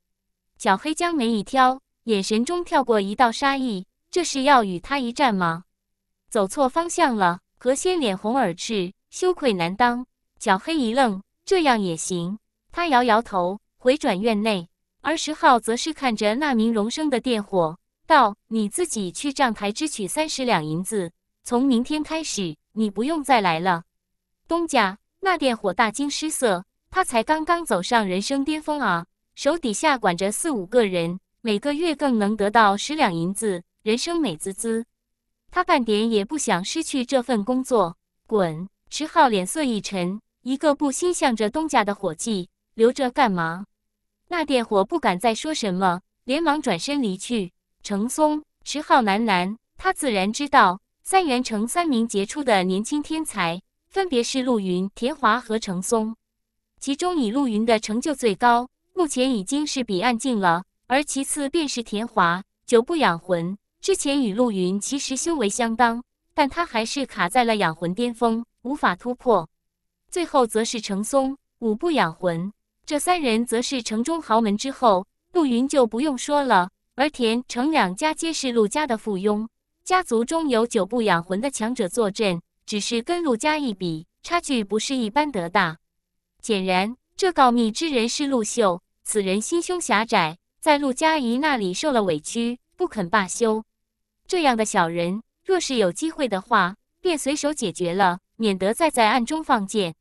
小黑将眉一挑，眼神中跳过一道杀意：“这是要与他一战吗？”走错方向了，何仙脸红耳赤，羞愧难当。小黑一愣：“这样也行？”他摇摇头，回转院内。而石浩则是看着那名荣生的电火，道：“你自己去账台支取三十两银子，从明天开始，你不用再来了，东家。”那电火大惊失色，他才刚刚走上人生巅峰啊，手底下管着四五个人，每个月更能得到十两银子，人生美滋滋。他半点也不想失去这份工作。滚！池浩脸色一沉，一个不心向着东家的伙计，留着干嘛？那电火不敢再说什么，连忙转身离去。程松、池浩、喃喃，他自然知道三元城三名杰出的年轻天才。分别是陆云、田华和程松，其中以陆云的成就最高，目前已经是彼岸境了。而其次便是田华，九不养魂，之前与陆云其实修为相当，但他还是卡在了养魂巅峰，无法突破。最后则是程松，五不养魂。这三人则是城中豪门之后，陆云就不用说了，而田、程两家皆是陆家的附庸，家族中有九不养魂的强者坐镇。只是跟陆家一比，差距不是一般的大。显然，这告密之人是陆秀，此人心胸狭窄，在陆家怡那里受了委屈，不肯罢休。这样的小人，若是有机会的话，便随手解决了，免得再在暗中放箭。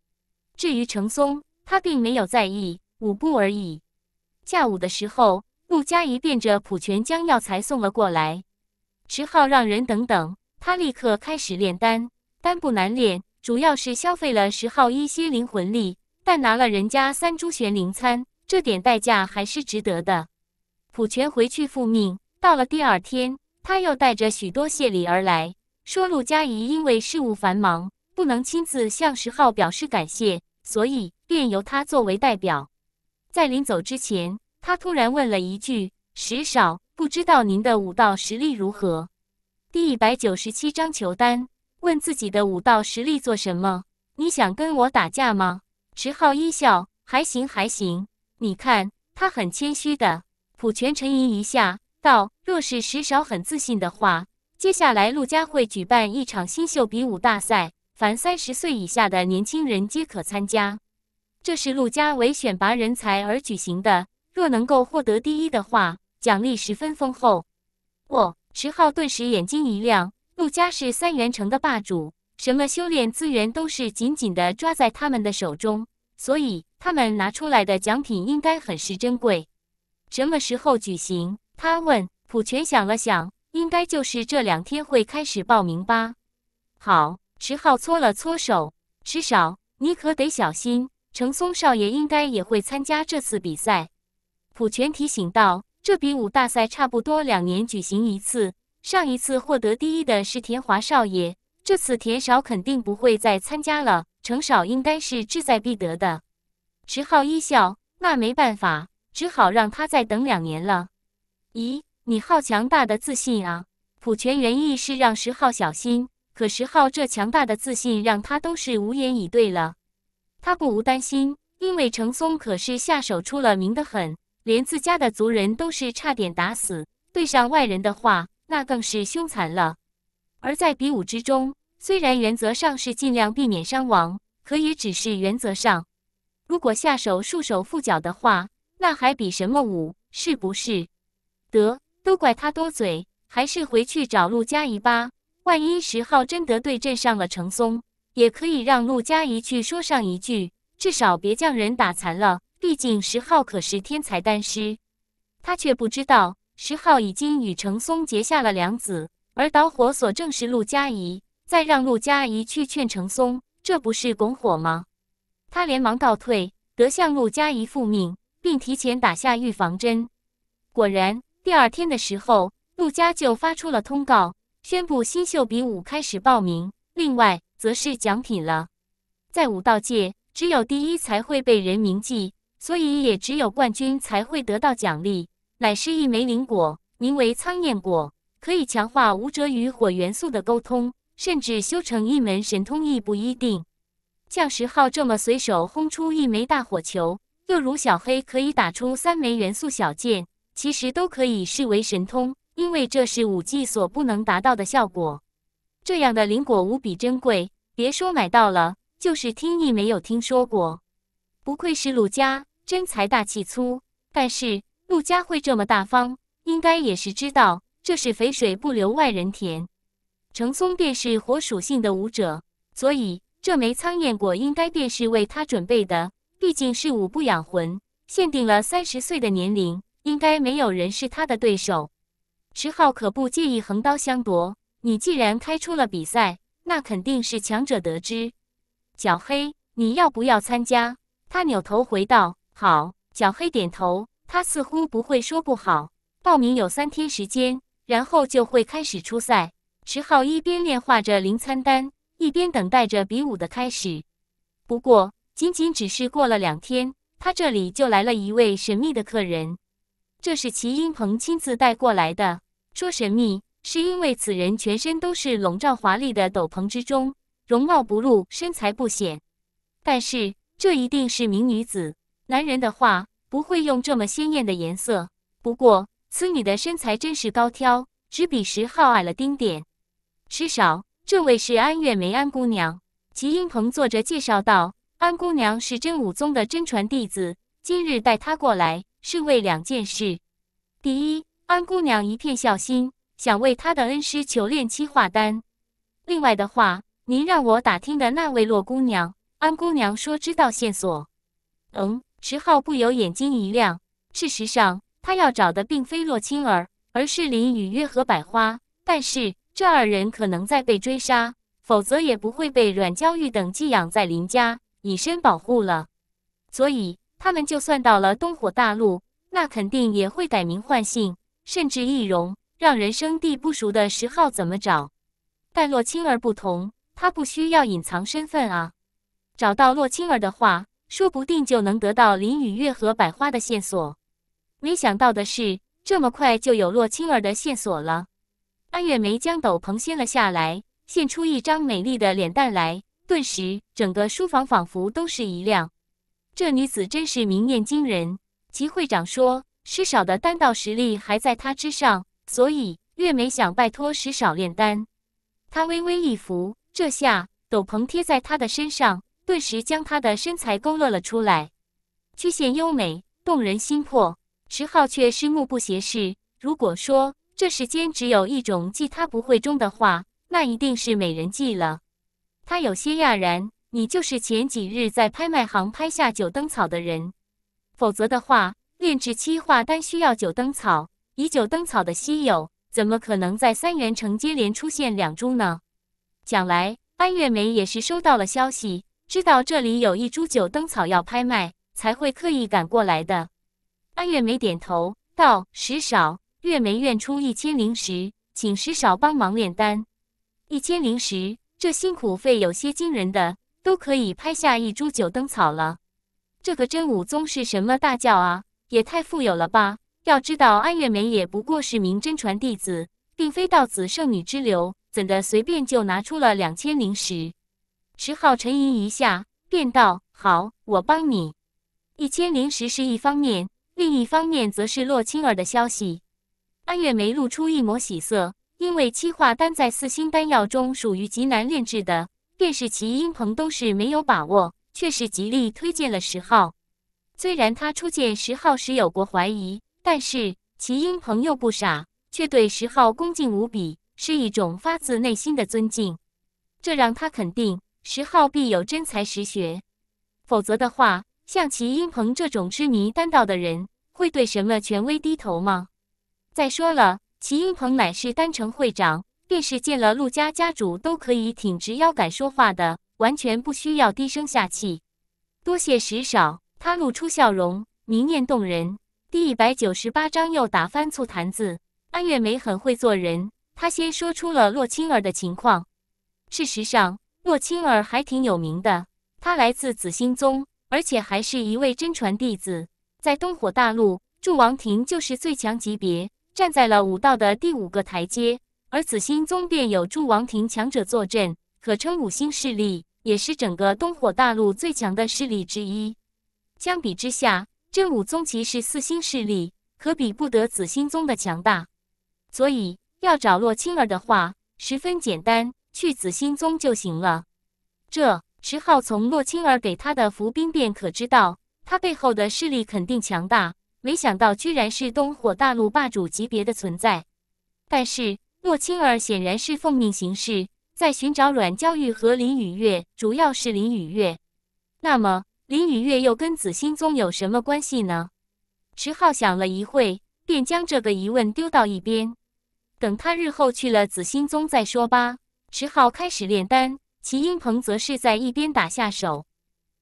至于程松，他并没有在意，五步而已。下午的时候，陆佳怡变着普全将药材送了过来，池浩让人等等，他立刻开始炼丹。三不难练，主要是消费了十号一些灵魂力，但拿了人家三株玄灵参，这点代价还是值得的。普权回去复命，到了第二天，他又带着许多谢礼而来，说陆嘉怡因为事务繁忙，不能亲自向十号表示感谢，所以便由他作为代表。在临走之前，他突然问了一句：“石少，不知道您的武道实力如何？”第一百九十七章求丹。问自己的武道实力做什么？你想跟我打架吗？池浩一笑，还行还行。你看，他很谦虚的。普泉沉吟一下，道：“若是石少很自信的话，接下来陆家会举办一场新秀比武大赛，凡三十岁以下的年轻人皆可参加。这是陆家为选拔人才而举行的。若能够获得第一的话，奖励十分丰厚。”我，池浩顿时眼睛一亮。陆家是三元城的霸主，什么修炼资源都是紧紧的抓在他们的手中，所以他们拿出来的奖品应该很是珍贵。什么时候举行？他问。普全想了想，应该就是这两天会开始报名吧。好，池浩搓了搓手，池少，你可得小心。程松少爷应该也会参加这次比赛。普全提醒道，这比武大赛差不多两年举行一次。上一次获得第一的是田华少爷，这次田少肯定不会再参加了。程少应该是志在必得的。石浩一笑，那没办法，只好让他再等两年了。咦，你好强大的自信啊！普全原意是让石浩小心，可石浩这强大的自信让他都是无言以对了。他不无担心，因为程松可是下手出了名的狠，连自家的族人都是差点打死。对上外人的话。那更是凶残了。而在比武之中，虽然原则上是尽量避免伤亡，可也只是原则上。如果下手束手缚脚的话，那还比什么武？是不是？得，都怪他多嘴，还是回去找陆佳怡吧。万一石号真的对阵上了程松，也可以让陆佳怡去说上一句，至少别将人打残了。毕竟石号可是天才丹师，他却不知道。石浩已经与程松结下了梁子，而导火索正是陆嘉怡。再让陆嘉怡去劝程松，这不是拱火吗？他连忙告退，得向陆嘉怡复命，并提前打下预防针。果然，第二天的时候，陆家就发出了通告，宣布新秀比武开始报名。另外，则是奖品了。在武道界，只有第一才会被人铭记，所以也只有冠军才会得到奖励。乃是一枚灵果，名为苍焰果，可以强化武者与火元素的沟通，甚至修成一门神通亦不一定。像十号这么随手轰出一枚大火球，又如小黑可以打出三枚元素小剑，其实都可以视为神通，因为这是武技所不能达到的效果。这样的灵果无比珍贵，别说买到了，就是听亦没有听说过。不愧是鲁家，真财大气粗。但是。陆家会这么大方，应该也是知道这是肥水不流外人田。程松便是火属性的武者，所以这枚苍焰果应该便是为他准备的。毕竟是武不养魂，限定了三十岁的年龄，应该没有人是他的对手。石浩可不介意横刀相夺。你既然开出了比赛，那肯定是强者得知。小黑，你要不要参加？他扭头回道：“好。”小黑点头。他似乎不会说不好。报名有三天时间，然后就会开始初赛。池浩一边炼化着灵参丹，一边等待着比武的开始。不过，仅仅只是过了两天，他这里就来了一位神秘的客人。这是齐英鹏亲自带过来的。说神秘，是因为此人全身都是笼罩华丽的斗篷之中，容貌不露，身材不显。但是，这一定是名女子。男人的话。不会用这么鲜艳的颜色。不过，此女的身材真是高挑，只比石号矮了丁点。师少，这位是安月梅安姑娘。齐英鹏坐着介绍道：“安姑娘是真武宗的真传弟子，今日带她过来是为两件事。第一，安姑娘一片孝心，想为她的恩师求炼七化丹。另外的话，您让我打听的那位洛姑娘，安姑娘说知道线索。”嗯。石浩不由眼睛一亮。事实上，他要找的并非洛青儿，而是林雨月和百花。但是这二人可能在被追杀，否则也不会被阮娇玉等寄养在林家，以身保护了。所以他们就算到了东火大陆，那肯定也会改名换姓，甚至易容，让人生地不熟的石浩怎么找？但洛青儿不同，他不需要隐藏身份啊。找到洛青儿的话。说不定就能得到林雨月和百花的线索。没想到的是，这么快就有洛青儿的线索了。安月梅将斗篷掀了下来，现出一张美丽的脸蛋来，顿时整个书房仿佛都是一亮。这女子真是明艳惊人。齐会长说：“师少的丹道实力还在她之上，所以月梅想拜托师少炼丹。”她微微一扶，这下斗篷贴在她的身上。顿时将她的身材勾勒了出来，曲线优美，动人心魄。池浩却是目不斜视。如果说这世间只有一种计他不会中的话，那一定是美人计了。他有些讶然：“你就是前几日在拍卖行拍下九灯草的人？否则的话，炼制七画丹需要九灯草，以九灯草的稀有，怎么可能在三元城接连出现两株呢？”讲来，安月梅也是收到了消息。知道这里有一株九灯草要拍卖，才会刻意赶过来的。安月梅点头道：“石少，月梅愿出一千灵石，请石少帮忙炼丹。一千灵石，这辛苦费有些惊人，的都可以拍下一株九灯草了。这个真武宗是什么大教啊？也太富有了吧？要知道，安月梅也不过是名真传弟子，并非道子圣女之流，怎的随便就拿出了两千灵石？”石浩沉吟一下，便道：“好，我帮你。一千灵石是一方面，另一方面则是洛青儿的消息。”安月梅露出一抹喜色，因为七化丹在四星丹药中属于极难炼制的，便是齐英鹏都是没有把握，却是极力推荐了石浩。虽然他初见石浩时有过怀疑，但是齐英鹏又不傻，却对石浩恭敬无比，是一种发自内心的尊敬，这让他肯定。十号必有真才实学，否则的话，像齐英鹏这种痴迷丹道的人，会对什么权威低头吗？再说了，齐英鹏乃是丹城会长，便是见了陆家家主都可以挺直腰杆说话的，完全不需要低声下气。多谢石少，他露出笑容，明艳动人。第一百九十八章又打翻醋坛子。安月梅很会做人，她先说出了洛青儿的情况。事实上。洛青儿还挺有名的，他来自紫心宗，而且还是一位真传弟子。在东火大陆，祝王庭就是最强级别，站在了武道的第五个台阶。而紫心宗便有祝王庭强者坐镇，可称五星势力，也是整个东火大陆最强的势力之一。相比之下，真武宗其是四星势力，可比不得紫心宗的强大。所以要找洛青儿的话，十分简单。去紫心宗就行了。这池浩从洛青儿给他的伏兵便可知道，他背后的势力肯定强大。没想到居然是东火大陆霸主级别的存在。但是洛青儿显然是奉命行事，在寻找阮娇玉和林雨月，主要是林雨月。那么林雨月又跟紫心宗有什么关系呢？池浩想了一会，便将这个疑问丢到一边，等他日后去了紫心宗再说吧。石浩开始炼丹，齐英鹏则是在一边打下手。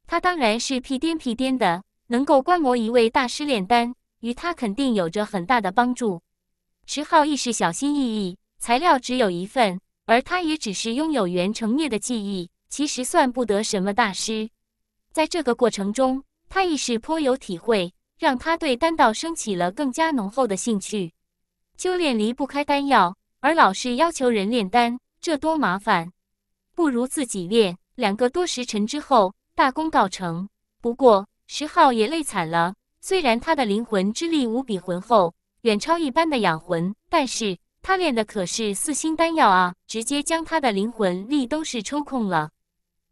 他当然是屁颠屁颠的，能够观摩一位大师炼丹，与他肯定有着很大的帮助。池浩亦是小心翼翼，材料只有一份，而他也只是拥有元成灭的记忆，其实算不得什么大师。在这个过程中，他亦是颇有体会，让他对丹道升起了更加浓厚的兴趣。修炼离不开丹药，而老是要求人炼丹。这多麻烦，不如自己练。两个多时辰之后，大功告成。不过，石浩也累惨了。虽然他的灵魂之力无比浑厚，远超一般的养魂，但是他练的可是四星丹药啊，直接将他的灵魂力都是抽空了。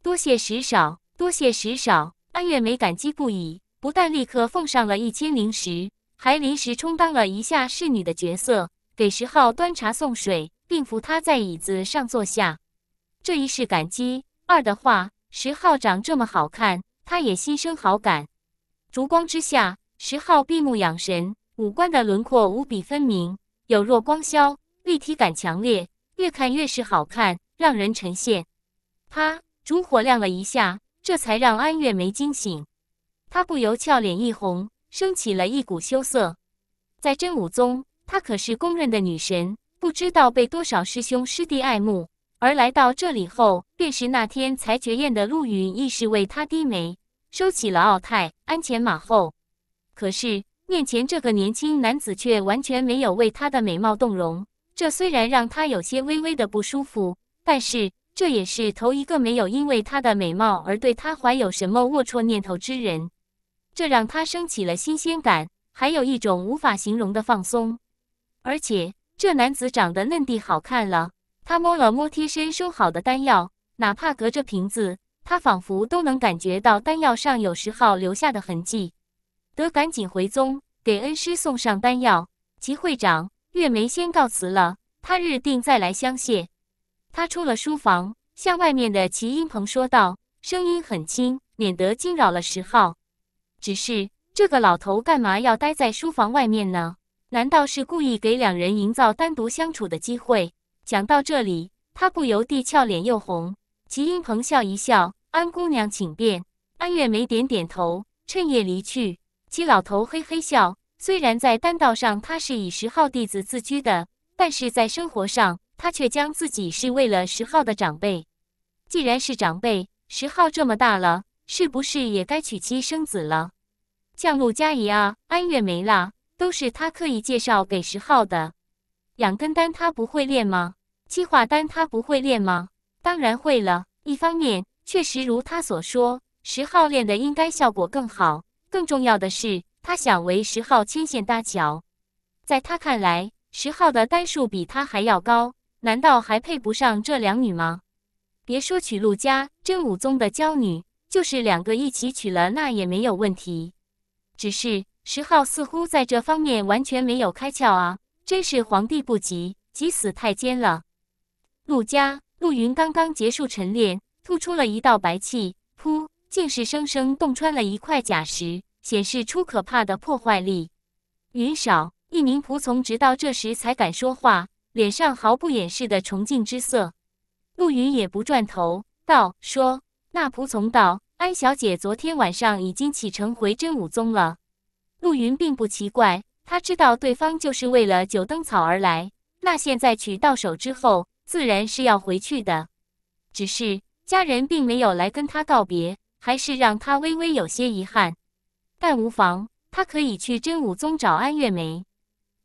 多谢石少，多谢石少，安月梅感激不已，不但立刻奉上了一千灵石，还临时充当了一下侍女的角色，给石浩端茶送水。并扶他在椅子上坐下，这一是感激二的话，石浩长这么好看，他也心生好感。烛光之下，石浩闭目养神，五官的轮廓无比分明，有若光消，立体感强烈，越看越是好看，让人沉陷。啪，烛火亮了一下，这才让安月梅惊醒，她不由俏脸一红，升起了一股羞涩。在真武宗，她可是公认的女神。不知道被多少师兄师弟爱慕，而来到这里后，便是那天才绝艳的陆云亦是为他低眉，收起了傲态，鞍前马后。可是面前这个年轻男子却完全没有为他的美貌动容，这虽然让他有些微微的不舒服，但是这也是头一个没有因为他的美貌而对他怀有什么龌龊念头之人，这让他升起了新鲜感，还有一种无法形容的放松，而且。这男子长得嫩地好看了，他摸了摸贴身收好的丹药，哪怕隔着瓶子，他仿佛都能感觉到丹药上有石号留下的痕迹。得赶紧回宗，给恩师送上丹药。齐会长，月梅先告辞了，他日定再来相谢。他出了书房，向外面的齐英鹏说道，声音很轻，免得惊扰了石号。只是这个老头干嘛要待在书房外面呢？难道是故意给两人营造单独相处的机会？讲到这里，他不由地俏脸又红。齐英鹏笑一笑：“安姑娘，请便。”安月梅点点头，趁夜离去。齐老头嘿嘿笑。虽然在单道上他是以十号弟子自居的，但是在生活上，他却将自己是为了十号的长辈。既然是长辈，十号这么大了，是不是也该娶妻生子了？降陆家宜啊，安月梅啦。都是他刻意介绍给十号的，养根丹他不会练吗？七化丹他不会练吗？当然会了。一方面，确实如他所说，十号练的应该效果更好。更重要的是，他想为十号牵线搭桥。在他看来，十号的丹数比他还要高，难道还配不上这两女吗？别说娶陆家真武宗的娇女，就是两个一起娶了，那也没有问题。只是。十号似乎在这方面完全没有开窍啊！真是皇帝不急急死太监了。陆家，陆云刚刚结束晨练，吐出了一道白气，噗，竟是生生洞穿了一块假石，显示出可怕的破坏力。云少，一名仆从直到这时才敢说话，脸上毫不掩饰的崇敬之色。陆云也不转头，道：“说。”那仆从道：“安小姐昨天晚上已经启程回真武宗了。”陆云并不奇怪，他知道对方就是为了九灯草而来。那现在取到手之后，自然是要回去的。只是家人并没有来跟他告别，还是让他微微有些遗憾。但无妨，他可以去真武宗找安月梅。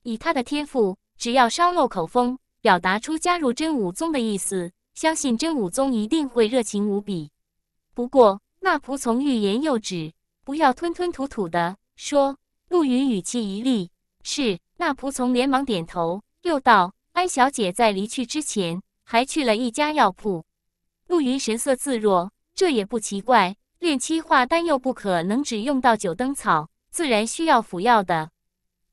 以他的天赋，只要稍露口风，表达出加入真武宗的意思，相信真武宗一定会热情无比。不过，那仆从欲言又止，不要吞吞吐吐的说。陆云语气一厉，是那仆从连忙点头，又道：“安小姐在离去之前，还去了一家药铺。”陆云神色自若，这也不奇怪。炼七化丹又不可能只用到九灯草，自然需要服药的。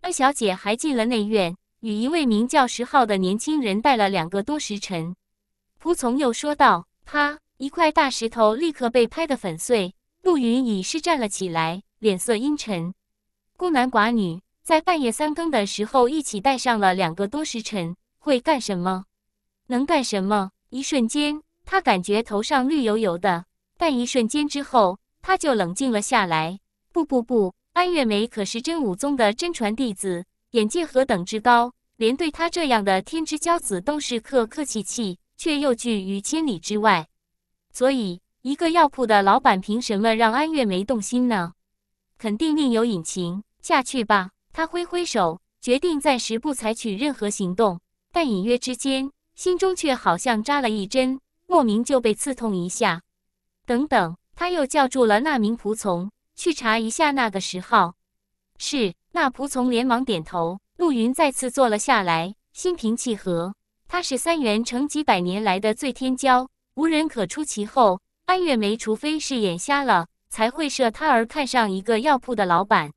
安小姐还进了内院，与一位名叫石浩的年轻人待了两个多时辰。仆从又说道：“啪！”一块大石头立刻被拍得粉碎。陆云已是站了起来，脸色阴沉。孤男寡女在半夜三更的时候一起待上了两个多时辰，会干什么？能干什么？一瞬间，他感觉头上绿油油的；但一瞬间之后，他就冷静了下来。不不不，安月梅可是真武宗的真传弟子，眼界何等之高，连对他这样的天之骄子都是客客气气，却又拒于千里之外。所以，一个药铺的老板凭什么让安月梅动心呢？肯定另有隐情。下去吧，他挥挥手，决定暂时不采取任何行动，但隐约之间，心中却好像扎了一针，莫名就被刺痛一下。等等，他又叫住了那名仆从，去查一下那个时号。是，那仆从连忙点头。陆云再次坐了下来，心平气和。他是三元城几百年来的最天骄，无人可出其后。安月梅除非是眼瞎了，才会设他儿看上一个药铺的老板。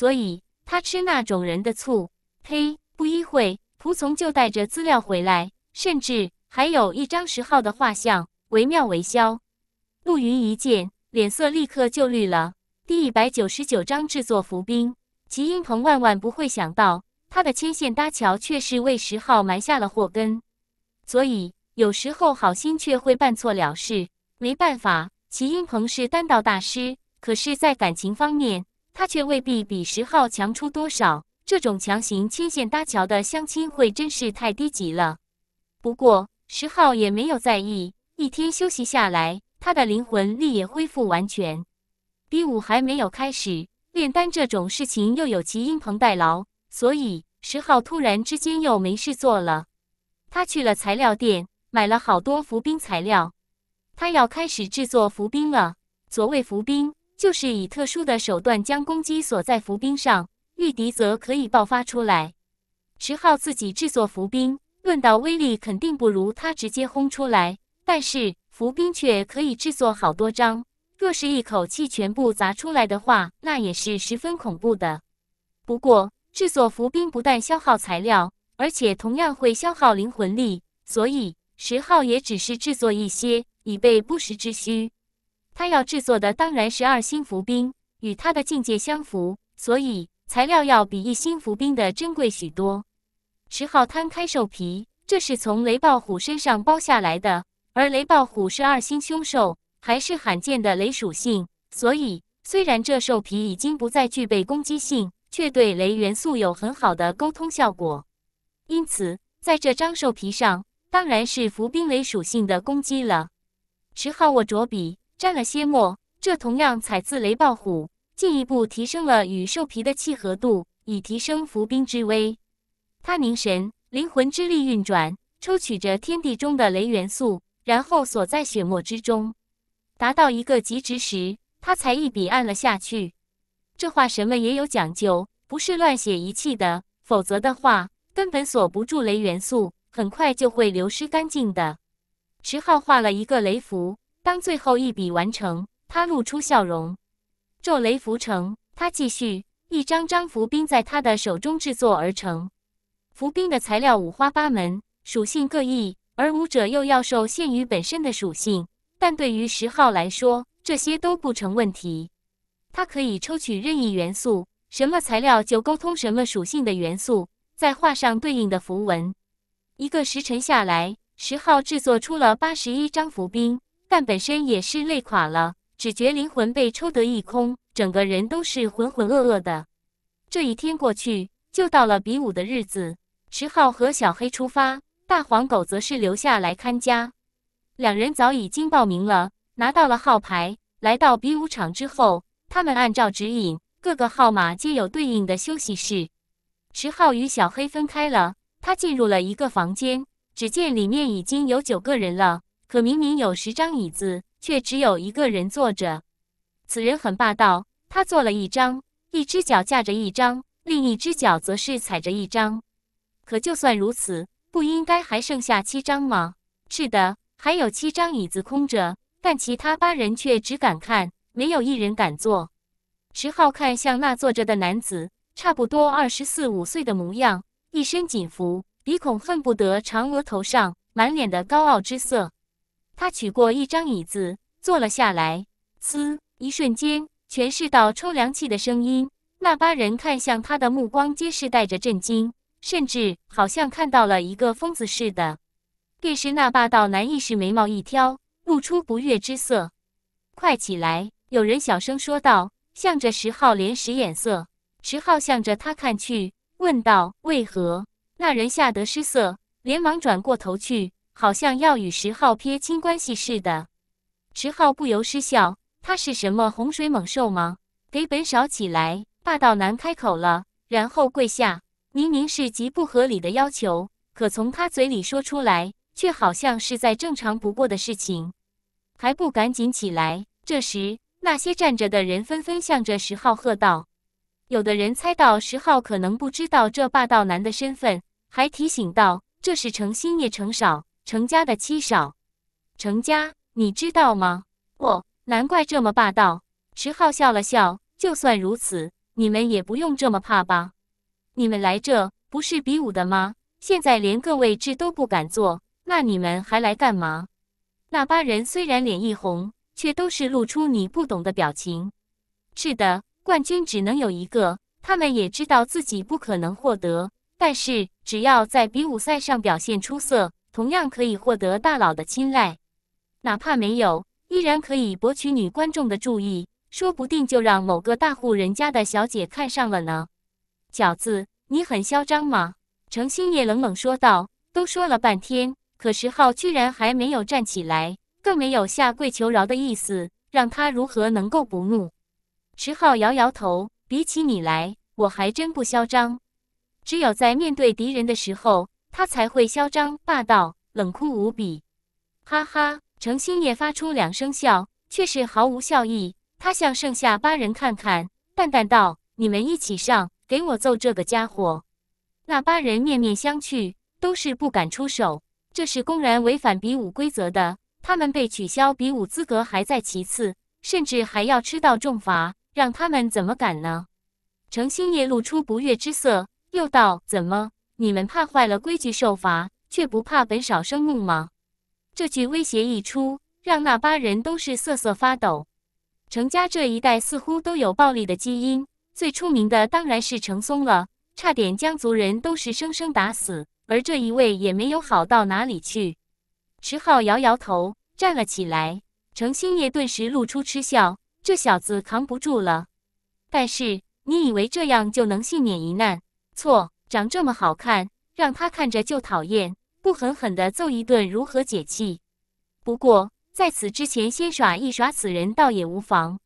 所以他吃那种人的醋，呸！不一会，仆从就带着资料回来，甚至还有一张石号的画像，惟妙惟肖。陆云一见，脸色立刻就绿了。第一百九十九章制作伏兵。齐英鹏万万不会想到，他的牵线搭桥却是为石号埋下了祸根。所以有时候好心却会办错了事，没办法。齐英鹏是单刀大师，可是，在感情方面。他却未必比十号强出多少，这种强行牵线搭桥的相亲会真是太低级了。不过十号也没有在意，一天休息下来，他的灵魂力也恢复完全。比武还没有开始，炼丹这种事情又有其因朋代劳，所以十号突然之间又没事做了。他去了材料店，买了好多浮冰材料，他要开始制作浮冰了。所谓浮冰，就是以特殊的手段将攻击锁在伏兵上，御敌则可以爆发出来。十号自己制作伏兵，论到威力肯定不如他直接轰出来，但是伏兵却可以制作好多张。若是一口气全部砸出来的话，那也是十分恐怖的。不过制作伏兵不但消耗材料，而且同样会消耗灵魂力，所以十号也只是制作一些，以备不时之需。他要制作的当然是二星浮冰，与他的境界相符，所以材料要比一星浮冰的珍贵许多。十号摊开兽皮，这是从雷暴虎身上剥下来的，而雷暴虎是二星凶兽，还是罕见的雷属性，所以虽然这兽皮已经不再具备攻击性，却对雷元素有很好的沟通效果。因此，在这张兽皮上，当然是浮冰雷属性的攻击了。十号握着笔。沾了些墨，这同样采自雷暴虎，进一步提升了与兽皮的契合度，以提升伏兵之威。他凝神，灵魂之力运转，抽取着天地中的雷元素，然后锁在血墨之中。达到一个极值时，他才一笔按了下去。这画什么也有讲究，不是乱写一气的，否则的话根本锁不住雷元素，很快就会流失干净的。池浩画了一个雷符。当最后一笔完成，他露出笑容。咒雷符成，他继续一张张浮冰在他的手中制作而成。浮冰的材料五花八门，属性各异，而武者又要受限于本身的属性。但对于十号来说，这些都不成问题。他可以抽取任意元素，什么材料就沟通什么属性的元素，再画上对应的符文。一个时辰下来，十号制作出了八十一张浮冰。但本身也是累垮了，只觉灵魂被抽得一空，整个人都是浑浑噩噩的。这一天过去，就到了比武的日子。池浩和小黑出发，大黄狗则是留下来看家。两人早已经报名了，拿到了号牌。来到比武场之后，他们按照指引，各个号码皆有对应的休息室。池浩与小黑分开了，他进入了一个房间，只见里面已经有九个人了。可明明有十张椅子，却只有一个人坐着。此人很霸道，他坐了一张，一只脚架着一张，另一只脚则是踩着一张。可就算如此，不应该还剩下七张吗？是的，还有七张椅子空着，但其他八人却只敢看，没有一人敢坐。池浩看向那坐着的男子，差不多二十四五岁的模样，一身锦服，鼻孔恨不得长额头上，满脸的高傲之色。他取过一张椅子坐了下来，嘶！一瞬间，全是道冲凉气的声音。那八人看向他的目光皆是带着震惊，甚至好像看到了一个疯子似的。这时，那霸道男意识眉毛一挑，露出不悦之色：“快起来！”有人小声说道，向着石浩连使眼色。石浩向着他看去，问道：“为何？”那人吓得失色，连忙转过头去。好像要与石昊撇清关系似的，石浩不由失笑。他是什么洪水猛兽吗？给本少起来！霸道男开口了，然后跪下。明明是极不合理的要求，可从他嘴里说出来，却好像是再正常不过的事情。还不赶紧起来！这时，那些站着的人纷纷向着石昊喝道。有的人猜到石昊可能不知道这霸道男的身份，还提醒道：“这是诚心也诚少。”成家的妻少，成家，你知道吗？哦，难怪这么霸道。池浩笑了笑，就算如此，你们也不用这么怕吧？你们来这不是比武的吗？现在连个位置都不敢坐，那你们还来干嘛？那八人虽然脸一红，却都是露出你不懂的表情。是的，冠军只能有一个，他们也知道自己不可能获得，但是只要在比武赛上表现出色。同样可以获得大佬的青睐，哪怕没有，依然可以博取女观众的注意，说不定就让某个大户人家的小姐看上了呢。饺子，你很嚣张吗？程星也冷冷说道。都说了半天，可石浩居然还没有站起来，更没有下跪求饶的意思，让他如何能够不怒？石浩摇摇头，比起你来，我还真不嚣张，只有在面对敌人的时候。他才会嚣张霸道、冷酷无比。哈哈，程星业发出两声笑，却是毫无笑意。他向剩下八人看看，淡淡道：“你们一起上，给我揍这个家伙。”那八人面面相觑，都是不敢出手。这是公然违反比武规则的，他们被取消比武资格还在其次，甚至还要吃到重罚，让他们怎么敢呢？程星业露出不悦之色，又道：“怎么？”你们怕坏了规矩受罚，却不怕本少生怒吗？这句威胁一出，让那八人都是瑟瑟发抖。程家这一代似乎都有暴力的基因，最出名的当然是程松了，差点将族人都是生生打死，而这一位也没有好到哪里去。池浩摇摇头，站了起来。程兴业顿时露出嗤笑，这小子扛不住了。但是你以为这样就能幸免一难？错。长这么好看，让他看着就讨厌，不狠狠的揍一顿如何解气？不过在此之前，先耍一耍此人倒也无妨。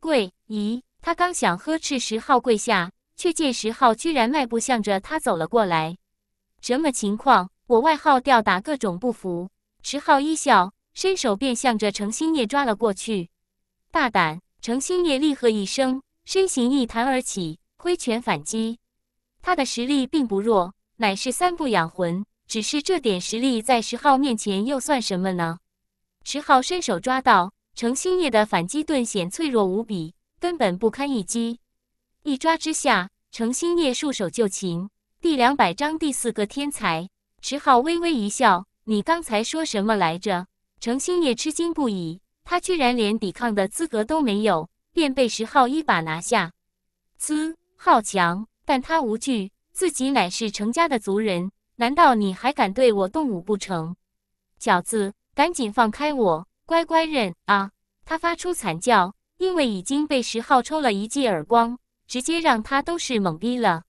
跪！咦，他刚想呵斥石浩跪下，却见石浩居然迈步向着他走了过来。什么情况？我外号吊打，各种不服。石浩一笑，伸手便向着程星叶抓了过去。大胆！程星叶厉喝一声，身形一弹而起，挥拳反击。他的实力并不弱，乃是三不养魂。只是这点实力在石浩面前又算什么呢？石浩伸手抓到程星叶的反击，顿显脆弱无比，根本不堪一击。一抓之下，程星叶束手就擒。第两百张，第四个天才，石浩微微一笑：“你刚才说什么来着？”程星叶吃惊不已，他居然连抵抗的资格都没有，便被石浩一把拿下。嘶，好强！但他无惧，自己乃是程家的族人，难道你还敢对我动武不成？饺子，赶紧放开我，乖乖认啊！他发出惨叫，因为已经被石浩抽了一记耳光，直接让他都是懵逼了。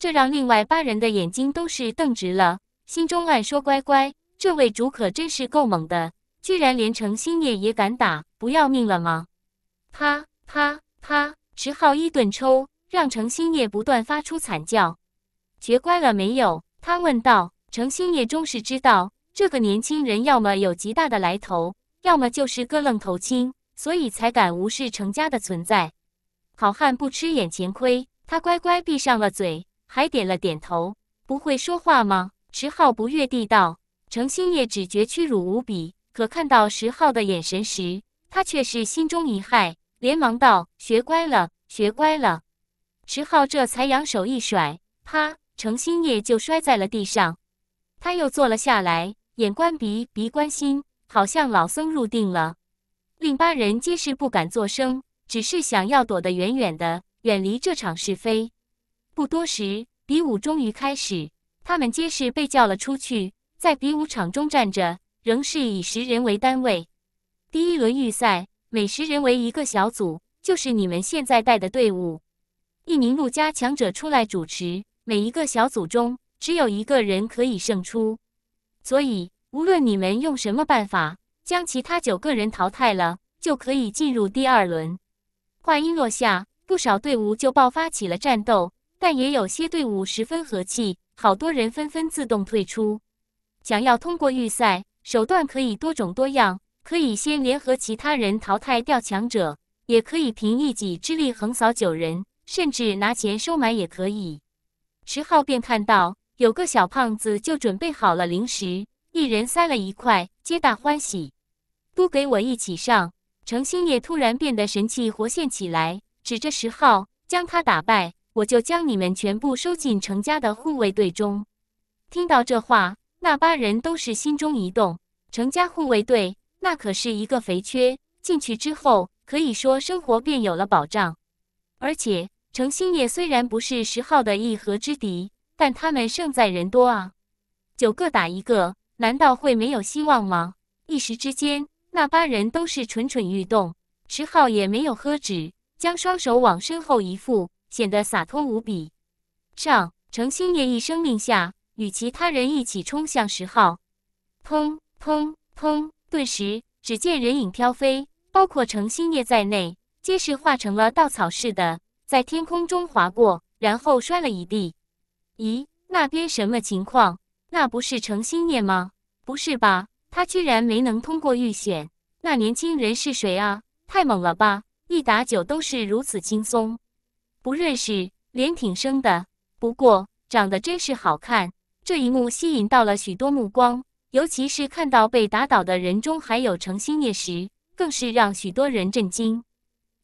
这让另外八人的眼睛都是瞪直了，心中暗说：乖乖，这位主可真是够猛的，居然连程星夜也敢打，不要命了吗？啪啪啪！石浩一顿抽。让程星叶不断发出惨叫，学乖了没有？他问道。程星叶终是知道，这个年轻人要么有极大的来头，要么就是个愣头青，所以才敢无视程家的存在。好汉不吃眼前亏，他乖乖闭上了嘴，还点了点头。不会说话吗？石浩不悦地道。程星叶只觉屈辱无比，可看到石浩的眼神时，他却是心中一骇，连忙道：“学乖了，学乖了。”石浩这才扬手一甩，啪！程心叶就摔在了地上。他又坐了下来，眼观鼻，鼻观心，好像老僧入定了。令八人皆是不敢作声，只是想要躲得远远的，远离这场是非。不多时，比武终于开始，他们皆是被叫了出去，在比武场中站着，仍是以十人为单位。第一轮预赛，每十人为一个小组，就是你们现在带的队伍。一名陆家强者出来主持，每一个小组中只有一个人可以胜出，所以无论你们用什么办法将其他九个人淘汰了，就可以进入第二轮。话音落下，不少队伍就爆发起了战斗，但也有些队伍十分和气，好多人纷纷自动退出。想要通过预赛，手段可以多种多样，可以先联合其他人淘汰掉强者，也可以凭一己之力横扫九人。甚至拿钱收买也可以。十浩便看到有个小胖子就准备好了零食，一人塞了一块，皆大欢喜。都给我一起上！程心也突然变得神气活现起来，指着石浩，将他打败，我就将你们全部收进程家的护卫队中。听到这话，那八人都是心中一动。程家护卫队那可是一个肥缺，进去之后可以说生活便有了保障，而且。程星业虽然不是石号的一合之敌，但他们胜在人多啊，九个打一个，难道会没有希望吗？一时之间，那八人都是蠢蠢欲动，石号也没有喝止，将双手往身后一负，显得洒脱无比。上程星业一声令下，与其他人一起冲向石号，砰砰砰！顿时，只见人影飘飞，包括程星业在内，皆是化成了稻草似的。在天空中划过，然后摔了一地。咦，那边什么情况？那不是程心念吗？不是吧，他居然没能通过预选。那年轻人是谁啊？太猛了吧！一打九都是如此轻松。不认识，脸挺生的，不过长得真是好看。这一幕吸引到了许多目光，尤其是看到被打倒的人中还有程心念时，更是让许多人震惊。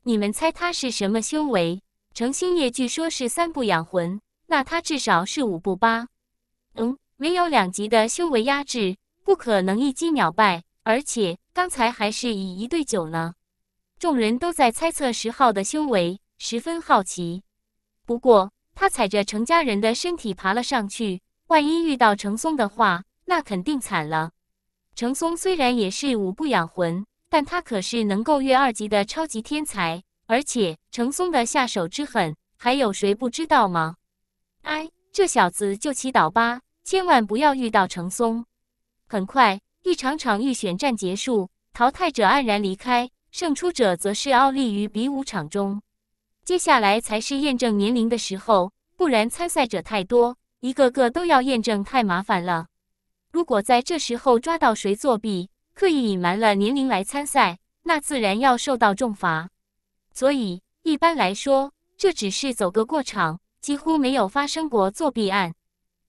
你们猜他是什么修为？程星夜据说是三不养魂，那他至少是五不八。嗯，没有两级的修为压制，不可能一击秒败。而且刚才还是以一对九呢。众人都在猜测石号的修为，十分好奇。不过他踩着程家人的身体爬了上去，万一遇到程松的话，那肯定惨了。程松虽然也是五不养魂，但他可是能够越二级的超级天才。而且程松的下手之狠，还有谁不知道吗？哎，这小子就祈祷吧，千万不要遇到程松。很快，一场场预选战结束，淘汰者黯然离开，胜出者则是傲立于比武场中。接下来才是验证年龄的时候，不然参赛者太多，一个个都要验证，太麻烦了。如果在这时候抓到谁作弊，刻意隐瞒了年龄来参赛，那自然要受到重罚。所以一般来说，这只是走个过场，几乎没有发生过作弊案。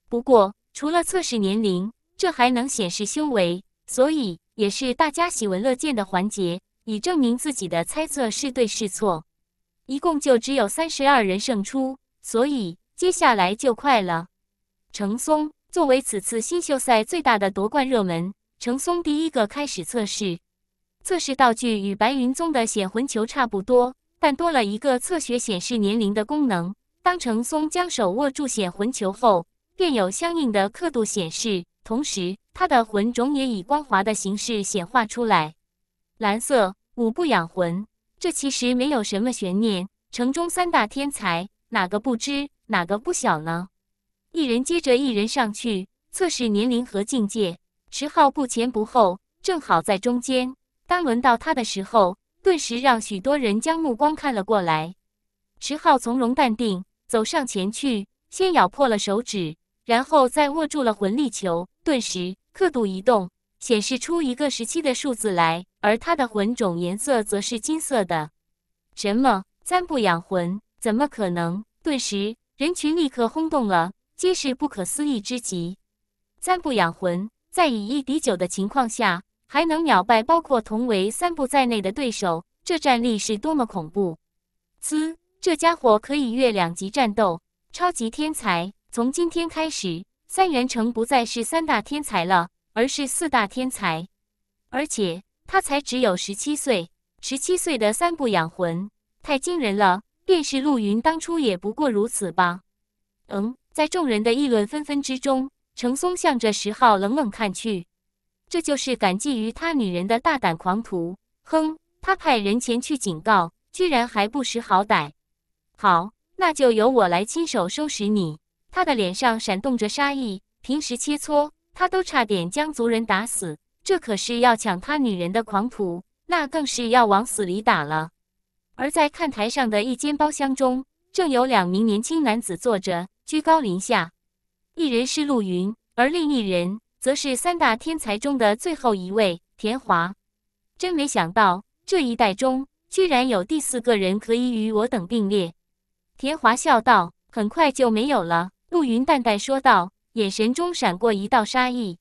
不过，除了测试年龄，这还能显示修为，所以也是大家喜闻乐见的环节，以证明自己的猜测是对是错。一共就只有三十二人胜出，所以接下来就快了。程松作为此次新秀赛最大的夺冠热门，程松第一个开始测试。测试道具与白云宗的显魂球差不多，但多了一个测血显示年龄的功能。当程松将手握住显魂球后，便有相应的刻度显示，同时他的魂种也以光滑的形式显化出来。蓝色五不养魂，这其实没有什么悬念。城中三大天才，哪个不知，哪个不晓呢？一人接着一人上去测试年龄和境界，池浩不前不后，正好在中间。当轮到他的时候，顿时让许多人将目光看了过来。石浩从容淡定走上前去，先咬破了手指，然后再握住了魂力球，顿时刻度一动，显示出一个时期的数字来。而他的魂种颜色则是金色的。什么？三不养魂？怎么可能？顿时人群立刻轰动了，皆是不可思议之极。三不养魂，在以一敌九的情况下。还能秒败包括同为三步在内的对手，这战力是多么恐怖！呲，这家伙可以越两级战斗，超级天才。从今天开始，三元城不再是三大天才了，而是四大天才。而且他才只有十七岁，十七岁的三步养魂，太惊人了。便是陆云当初也不过如此吧。嗯，在众人的议论纷纷之中，程松向着石昊冷冷看去。这就是感激于他女人的大胆狂徒，哼！他派人前去警告，居然还不识好歹。好，那就由我来亲手收拾你。他的脸上闪动着杀意，平时切磋他都差点将族人打死，这可是要抢他女人的狂徒，那更是要往死里打了。而在看台上的一间包厢中，正有两名年轻男子坐着，居高临下。一人是陆云，而另一人。则是三大天才中的最后一位田华，真没想到这一代中居然有第四个人可以与我等并列。田华笑道：“很快就没有了。”陆云淡淡说道，眼神中闪过一道杀意。